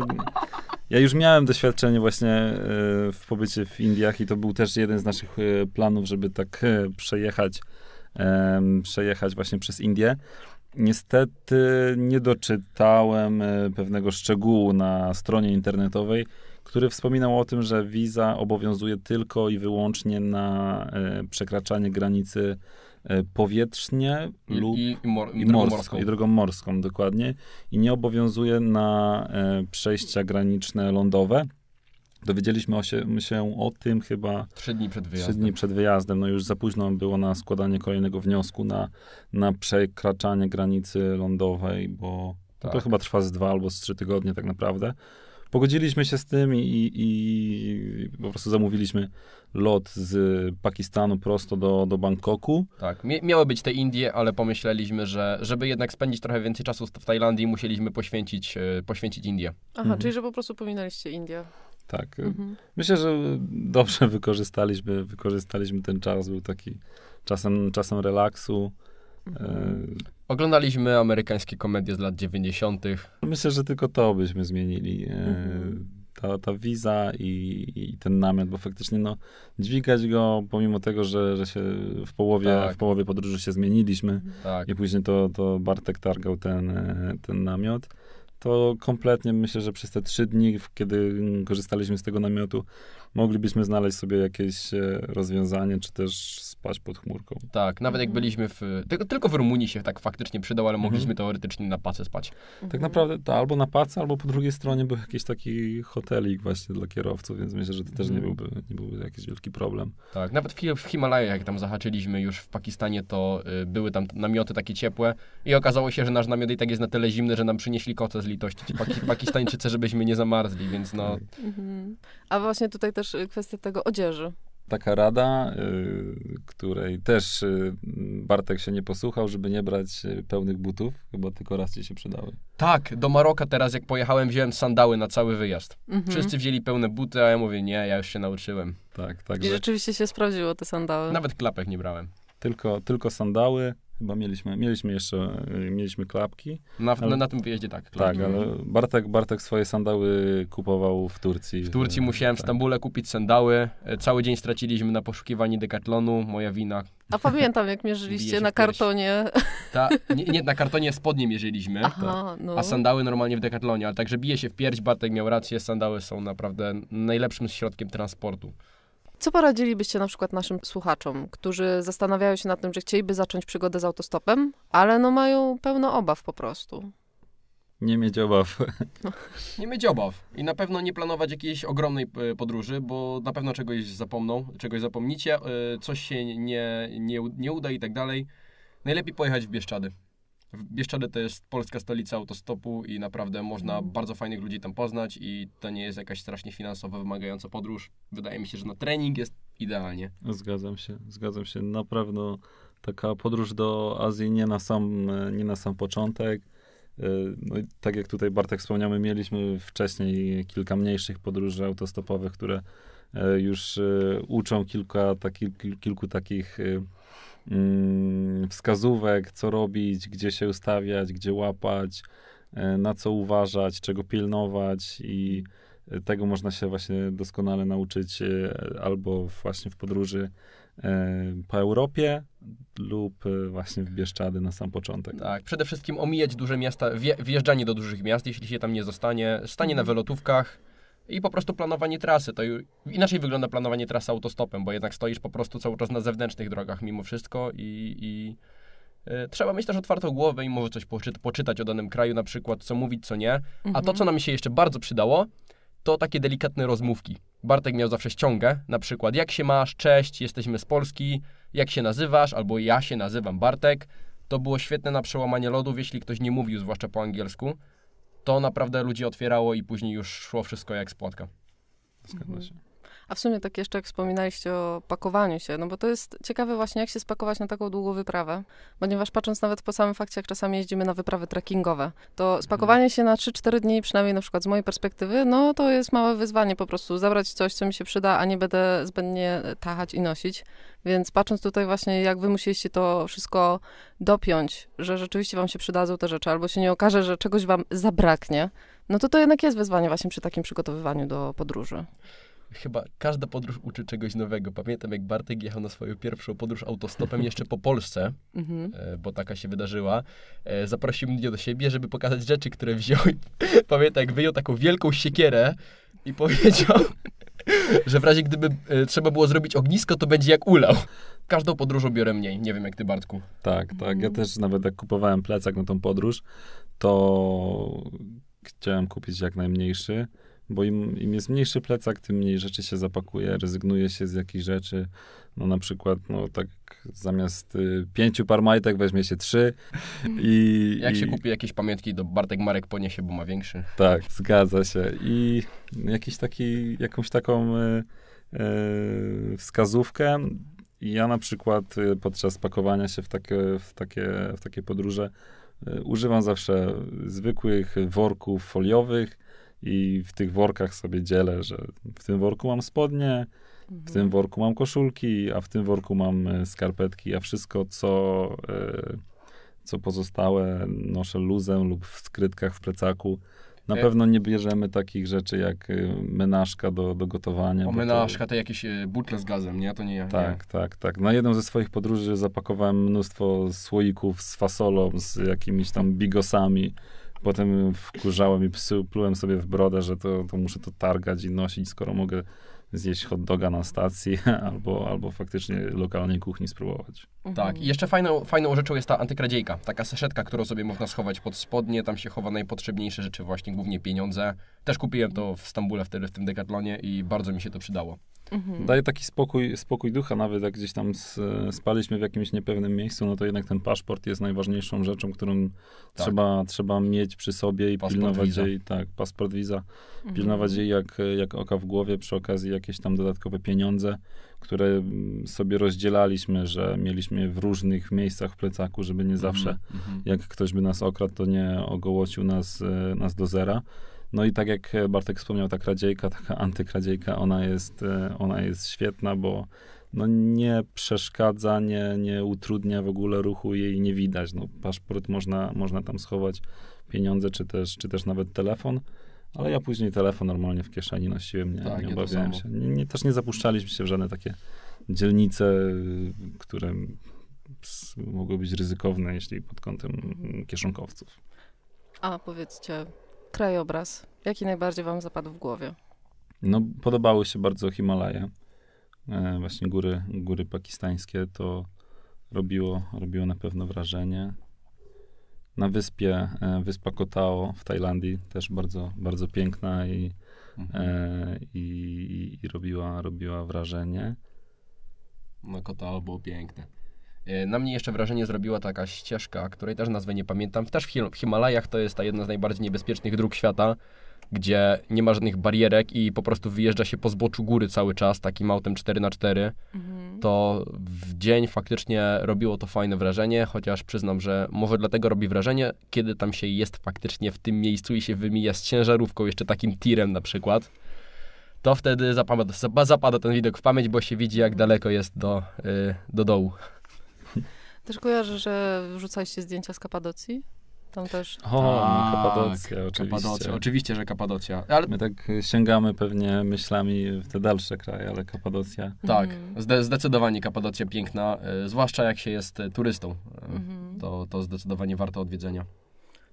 ja już miałem doświadczenie właśnie e, w pobycie w Indiach i to był też jeden z naszych e, planów, żeby tak e, przejechać, przejechać właśnie przez Indię. Niestety nie doczytałem pewnego szczegółu na stronie internetowej, który wspominał o tym, że wiza obowiązuje tylko i wyłącznie na przekraczanie granicy E, powietrznie I, lub i, i, mor, i, drogą morską. I drogą morską, dokładnie. I nie obowiązuje na e, przejścia graniczne lądowe. Dowiedzieliśmy się, się, o tym chyba trzy dni przed wyjazdem. Trzy dni przed wyjazdem. No już za późno było na składanie kolejnego wniosku na, na przekraczanie granicy lądowej, bo tak. to chyba trwa z dwa albo z trzy tygodnie tak naprawdę. Pogodziliśmy się z tym i, i po prostu zamówiliśmy lot z Pakistanu prosto do, do Bangkoku. Tak, miały być te Indie, ale pomyśleliśmy, że żeby jednak spędzić trochę więcej czasu w Tajlandii, musieliśmy poświęcić, e, poświęcić Indie. Aha, mhm. czyli że po prostu pominęliście Indie. Tak. Mhm. Myślę, że dobrze wykorzystaliśmy, wykorzystaliśmy ten czas. Był taki czasem, czasem relaksu. E, mhm. E... Oglądaliśmy amerykańskie komedie z lat 90. Myślę, że tylko to byśmy zmienili. E, mhm. Ta, ta wiza i, i, ten namiot, bo faktycznie no, dźwigać go, pomimo tego, że, że się w połowie, tak. w połowie podróży się zmieniliśmy tak. i później to, to Bartek targał ten, e, ten namiot, to kompletnie myślę, że przez te trzy dni, kiedy korzystaliśmy z tego namiotu, moglibyśmy znaleźć sobie jakieś e, rozwiązanie, czy też spać pod chmurką. Tak, nawet jak byliśmy w... Tylko w Rumunii się tak faktycznie przydał, ale mogliśmy mhm. teoretycznie na pace spać. Mhm. Tak naprawdę, to albo na pace, albo po drugiej stronie był jakiś taki hotelik właśnie dla kierowców, więc myślę, że to też nie mhm. byłby, nie byłby jakiś wielki problem. Tak, nawet w Himalajach, jak tam zahaczyliśmy już w Pakistanie, to y, były tam namioty takie ciepłe i okazało się, że nasz namiot i tak jest na tyle zimny, że nam przynieśli kotę z litości ci <laughs> Pakistańczycy, żebyśmy nie zamarzli, więc no... Tak. Mhm. A właśnie tutaj też też y, kwestia tego odzieży. Taka rada, y, której też y, Bartek się nie posłuchał, żeby nie brać pełnych butów, chyba tylko raz ci się przydały. Tak, do Maroka teraz jak pojechałem, wziąłem sandały na cały wyjazd. Mhm. Wszyscy wzięli pełne buty, a ja mówię, nie, ja już się nauczyłem. Tak, tak. I rzeczywiście się sprawdziło te sandały. Nawet klapek nie brałem. Tylko, tylko sandały, chyba mieliśmy, mieliśmy jeszcze, y, mieliśmy klapki. Na, ale, na tym wyjeździe tak. Klapki. Tak, ale Bartek, Bartek swoje sandały kupował w Turcji. W Turcji y, musiałem tak. w Stambule kupić sandały. E, cały dzień straciliśmy na poszukiwaniu dekatlonu moja wina. A pamiętam, jak mierzyliście na kartonie. Ta, nie, nie, na kartonie spodnie mierzyliśmy, Aha, tak. no. a sandały normalnie w dekatlonie ale także bije się w pierś, Bartek miał rację, sandały są naprawdę najlepszym środkiem transportu. Co poradzilibyście na przykład naszym słuchaczom, którzy zastanawiają się nad tym, że chcieliby zacząć przygodę z autostopem, ale no mają pełno obaw po prostu? Nie mieć obaw. <laughs> Nie mieć obaw. I na pewno nie planować jakiejś ogromnej e, podróży, bo na pewno czegoś zapomną, czegoś zapomnicie, e, coś się nie, nie, nie uda i tak dalej. Najlepiej pojechać w Bieszczady. Bieszczady to jest polska stolica autostopu i naprawdę można mm. bardzo fajnych ludzi tam poznać i to nie jest jakaś strasznie finansowo wymagająca podróż. Wydaje mi się, że na trening jest idealnie. Zgadzam się, zgadzam się. Na pewno taka podróż do Azji nie na sam, nie na sam początek. Y, no i tak jak tutaj Bartek wspomniał, my mieliśmy wcześniej kilka mniejszych podróży autostopowych, które E, już e, uczą kilka, taki, kilku takich e, mm, wskazówek, co robić, gdzie się ustawiać, gdzie łapać, na co uważać, czego pilnować i tego można się właśnie doskonale nauczyć albo właśnie w podróży po Europie lub właśnie w Bieszczady na sam początek. Tak, przede wszystkim omijać duże miasta, wjeżdżanie do dużych miast, jeśli się tam nie zostanie, stanie na mhm. wylotówkach i po prostu planowanie trasy. To inaczej wygląda planowanie trasy autostopem, bo jednak stoisz po prostu cały czas na zewnętrznych drogach mimo wszystko i, i y, trzeba mieć też otwartą głowę i może coś poczy- poczytać o danym kraju, na przykład co mówić, co nie. Mhm. A to, mhm. co nam się jeszcze bardzo przydało, to takie delikatne rozmówki. Bartek miał zawsze ściągę, na przykład jak się masz, cześć, jesteśmy z Polski, jak się nazywasz, albo ja się nazywam Bartek. To było świetne na przełamanie lodów, jeśli ktoś nie mówił, zwłaszcza po angielsku to naprawdę ludzi otwierało i później już szło wszystko jak z płatka. Zgadza się. Mhm. A w sumie tak jeszcze jak wspominaliście o pakowaniu się, no bo to jest ciekawe właśnie, jak się spakować na taką długą wyprawę, ponieważ patrząc nawet po samym fakcie, jak czasami jeździmy na wyprawy trekkingowe, to mhm. spakowanie się na 3-4 dni, przynajmniej na przykład z mojej perspektywy, no to jest małe wyzwanie po prostu, zabrać coś, co mi się przyda, a nie będę zbędnie e, tachać i nosić. Więc patrząc tutaj właśnie, jak wy musieliście to wszystko dopiąć, że rzeczywiście wam się przydadzą te rzeczy, albo się nie okaże, że czegoś wam zabraknie, no to to jednak jest wyzwanie właśnie przy takim przygotowywaniu do podróży chyba każda podróż uczy czegoś nowego. Pamiętam, jak Bartek jechał na swoją pierwszą podróż autostopem <laughs> jeszcze po Polsce, mhm. e, bo taka się wydarzyła. E, zaprosił mnie do siebie, żeby pokazać rzeczy, które wziął. <laughs> Pamiętam, jak wyjął taką wielką siekierę i <laughs> powiedział, że w razie gdyby e, trzeba było zrobić ognisko, to będzie jak ulał. Każdą podróżą biorę mniej. Nie wiem, jak ty, Bartku. Tak, tak. Ja mhm. też nawet jak kupowałem plecak na tą podróż, to chciałem kupić jak najmniejszy bo im, im jest mniejszy plecak, tym mniej rzeczy się zapakuje, rezygnuje się z jakichś rzeczy. No na przykład, no tak zamiast y, pięciu par majtek weźmie się trzy. I, <laughs> Jak i... się kupi jakieś pamiątki, do Bartek Marek poniesie, bo ma większy. Tak, zgadza się. I jakiś taki, jakąś taką y, y, wskazówkę. Ja na przykład y, podczas pakowania się w takie, w takie, w takie podróże y, używam zawsze zwykłych worków foliowych, i w tych workach sobie dzielę, że w tym worku mam spodnie, w tym mhm. worku mam koszulki, a w tym worku mam e, skarpetki, a wszystko, co, e, co pozostałe, noszę luzem lub w skrytkach, w plecaku. Na e, pewno nie bierzemy takich rzeczy jak menażka do, do gotowania. O, menażka to... to jakieś butle z gazem, nie? To nie Tak, nie. tak, tak. Na jedną ze swoich podróży zapakowałem mnóstwo słoików z fasolą, z jakimiś tam bigosami Potem wkurzałem mi psy, plułem sobie w brodę, że to, to muszę to targać i nosić, skoro mogę zjeść hot doga na stacji <laughs> albo, albo faktycznie lokalnej kuchni spróbować. Mhm. Tak, i jeszcze fajną, fajną rzeczą jest ta antykradziejka, taka saszetka, którą sobie można schować pod spodnie, tam się chowa najpotrzebniejsze rzeczy właśnie, głównie pieniądze. Też kupiłem to w Stambule wtedy, w tym Decathlonie i bardzo mi się to przydało. Mhm. Daje taki spokój, spokój ducha, nawet jak gdzieś tam spaliśmy w jakimś niepewnym miejscu, no to jednak ten paszport jest najważniejszą rzeczą, którą tak. trzeba, trzeba mieć przy sobie i paszport pilnować jej, tak, paszport, wiza, mhm. pilnować jej jak, jak oka w głowie, przy okazji jakieś tam dodatkowe pieniądze, które mm, sobie rozdzielaliśmy, że mieliśmy w różnych miejscach w plecaku, żeby nie mhm, zawsze, mhm. jak ktoś by nas okradł, to nie ogołocił nas, e, nas do zera. No i tak jak e, Bartek wspomniał, ta kradziejka, taka <laughs> antykradziejka, ona jest, e, ona jest świetna, bo no nie przeszkadza, nie, nie utrudnia w ogóle ruchu, jej nie widać. No, paszport można, można tam schować, pieniądze czy też, czy też nawet telefon. Ale ja później telefon normalnie w kieszeni nosiłem, nie, tak, nie obawiałem się. Nie, nie, też nie zapuszczaliśmy się w żadne takie dzielnice, które mogły być ryzykowne, jeśli pod kątem kieszonkowców. A powiedzcie, krajobraz? Jaki najbardziej wam zapadł w głowie? No, podobały się bardzo Himalaje. E, właśnie góry, góry pakistańskie to robiło, robiło na pewno wrażenie. Na wyspie, e, wyspa Kotao w Tajlandii też bardzo, bardzo piękna i, mhm. e, i, i, robiła, robiła wrażenie. No Kotao było piękne. E, na mnie jeszcze wrażenie zrobiła taka ścieżka, której też nazwy nie pamiętam. Też w, Him w Himalajach to jest ta jedna z najbardziej niebezpiecznych dróg świata, gdzie nie ma żadnych barierek i po prostu wyjeżdża się po zboczu góry cały czas takim autem 4x4. Mhm. To w dzień faktycznie robiło to fajne wrażenie, chociaż przyznam, że może dlatego robi wrażenie, kiedy tam się jest faktycznie w tym miejscu i się wymija z ciężarówką, jeszcze takim tirem na przykład to wtedy zapada, zapada, ten widok w pamięć, bo się widzi, jak mhm. daleko jest do, yy, do dołu. Też kojarzę, że wrzucaliście zdjęcia z Kapadocji? Tam też. O, tak, Kapadocja, oczywiście. Kapadocja, oczywiście, że Kapadocja. Ale... My tak sięgamy pewnie myślami w te dalsze kraje, ale Kapadocja. Tak, mhm. zde zdecydowanie Kapadocja piękna, e, zwłaszcza jak się jest e, turystą. E, mhm. to, to zdecydowanie warto odwiedzenia.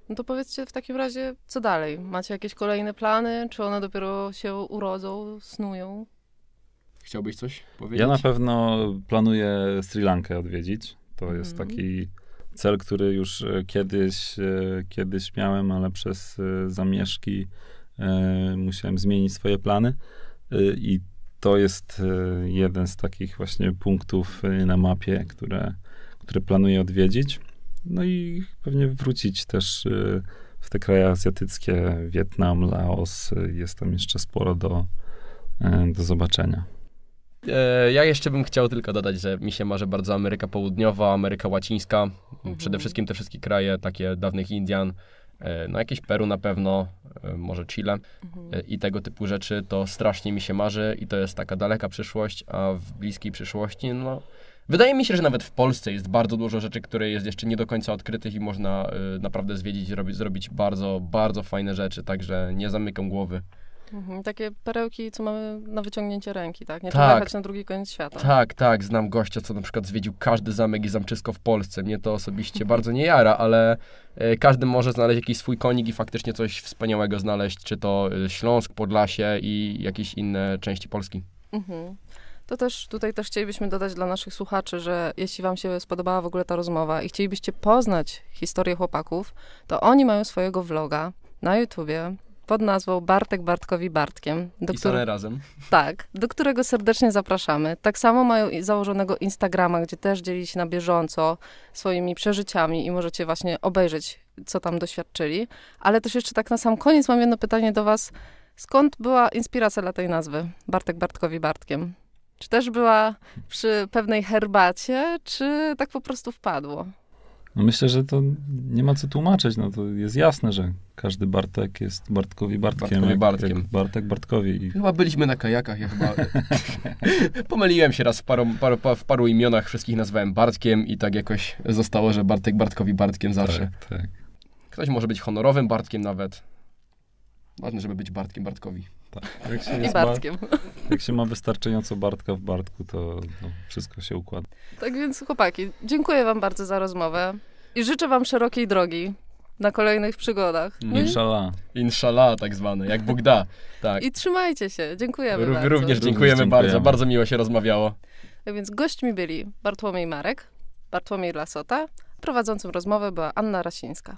No to powiedzcie w takim razie, co dalej? Macie jakieś kolejne plany? Czy one dopiero się urodzą, snują? Chciałbyś coś powiedzieć? Ja na pewno planuję Sri Lankę odwiedzić. To mhm. jest taki cel, który już e, kiedyś, e, kiedyś miałem, ale przez e, zamieszki musiałem zmienić swoje plany. I to jest jeden z takich właśnie punktów na mapie, które, które planuję odwiedzić. No i pewnie wrócić też w te kraje azjatyckie, Wietnam, Laos. Jest tam jeszcze sporo do, do zobaczenia. E, ja jeszcze bym chciał tylko dodać, że mi się marzy bardzo Ameryka Południowa, Ameryka Łacińska, mhm. przede wszystkim te wszystkie kraje takie dawnych Indian, e, no jakieś Peru na pewno, e, może Chile mhm. i tego typu rzeczy, to strasznie mi się marzy i to jest taka daleka przyszłość, a w bliskiej przyszłości, no wydaje mi się, że nawet w Polsce jest bardzo dużo rzeczy, które jest jeszcze nie do końca odkrytych i można naprawdę zwiedzić, robić, zrobić bardzo, bardzo fajne rzeczy, także nie zamykam głowy. Mhm, takie perełki, co mamy na wyciągnięcie ręki, tak? Nie tak, trzeba jechać na drugi koniec świata. Tak, tak. Znam gościa, co na przykład zwiedził każdy zamek i zamczysko w Polsce. Mnie to osobiście bardzo nie jara, ale e, każdy może znaleźć jakiś swój konik i faktycznie coś wspaniałego znaleźć, czy to e, Śląsk, Podlasie i jakieś inne części Polski. Mhm. To też tutaj też chcielibyśmy dodać dla naszych słuchaczy, że jeśli Wam się spodobała w ogóle ta rozmowa i chcielibyście poznać historię chłopaków, to oni mają swojego vloga na YouTubie, pod nazwą Bartek Bartkowi Bartkiem. Do I który... razem. Tak, do którego serdecznie zapraszamy. Tak samo mają założonego Instagrama, gdzie też dzieli się na bieżąco swoimi przeżyciami i możecie właśnie obejrzeć, co tam doświadczyli. Ale też jeszcze tak na sam koniec mam jedno pytanie do was. Skąd była inspiracja dla tej nazwy Bartek Bartkowi Bartkiem? Czy też była przy pewnej herbacie, czy tak po prostu wpadło? No myślę, że to nie ma co tłumaczyć. No to jest jasne, że każdy Bartek jest Bartkowi Bartkiem. Bartkowi Bartkiem. Jak Bartek Bartkowi. I... Chyba byliśmy na kajakach. Ja chyba... <laughs> Pomyliłem się raz w paru, paru, w paru imionach. Wszystkich nazwałem Bartkiem i tak jakoś zostało, że Bartek Bartkowi Bartkiem zawsze. Tak, tak. Ktoś może być honorowym Bartkiem nawet. Ważne, żeby być Bartkiem Bartkowi. Tak. Jak się I Bartkiem. Ma, <laughs> jak się ma wystarczająco Bartka w Bartku, to, to wszystko się układa. Tak więc chłopaki, dziękuję wam bardzo za rozmowę i życzę wam szerokiej drogi na kolejnych przygodach. Mm. Inshallah. Inshallah tak zwane, jak Bóg da. Tak. I trzymajcie się, dziękujemy Ró- bardzo. Również dziękujemy, dziękujemy bardzo, bardzo miło się rozmawiało. Tak więc gośćmi byli Bartłomiej Marek, Bartłomiej Lasota, prowadzącym rozmowę była Anna Rasińska.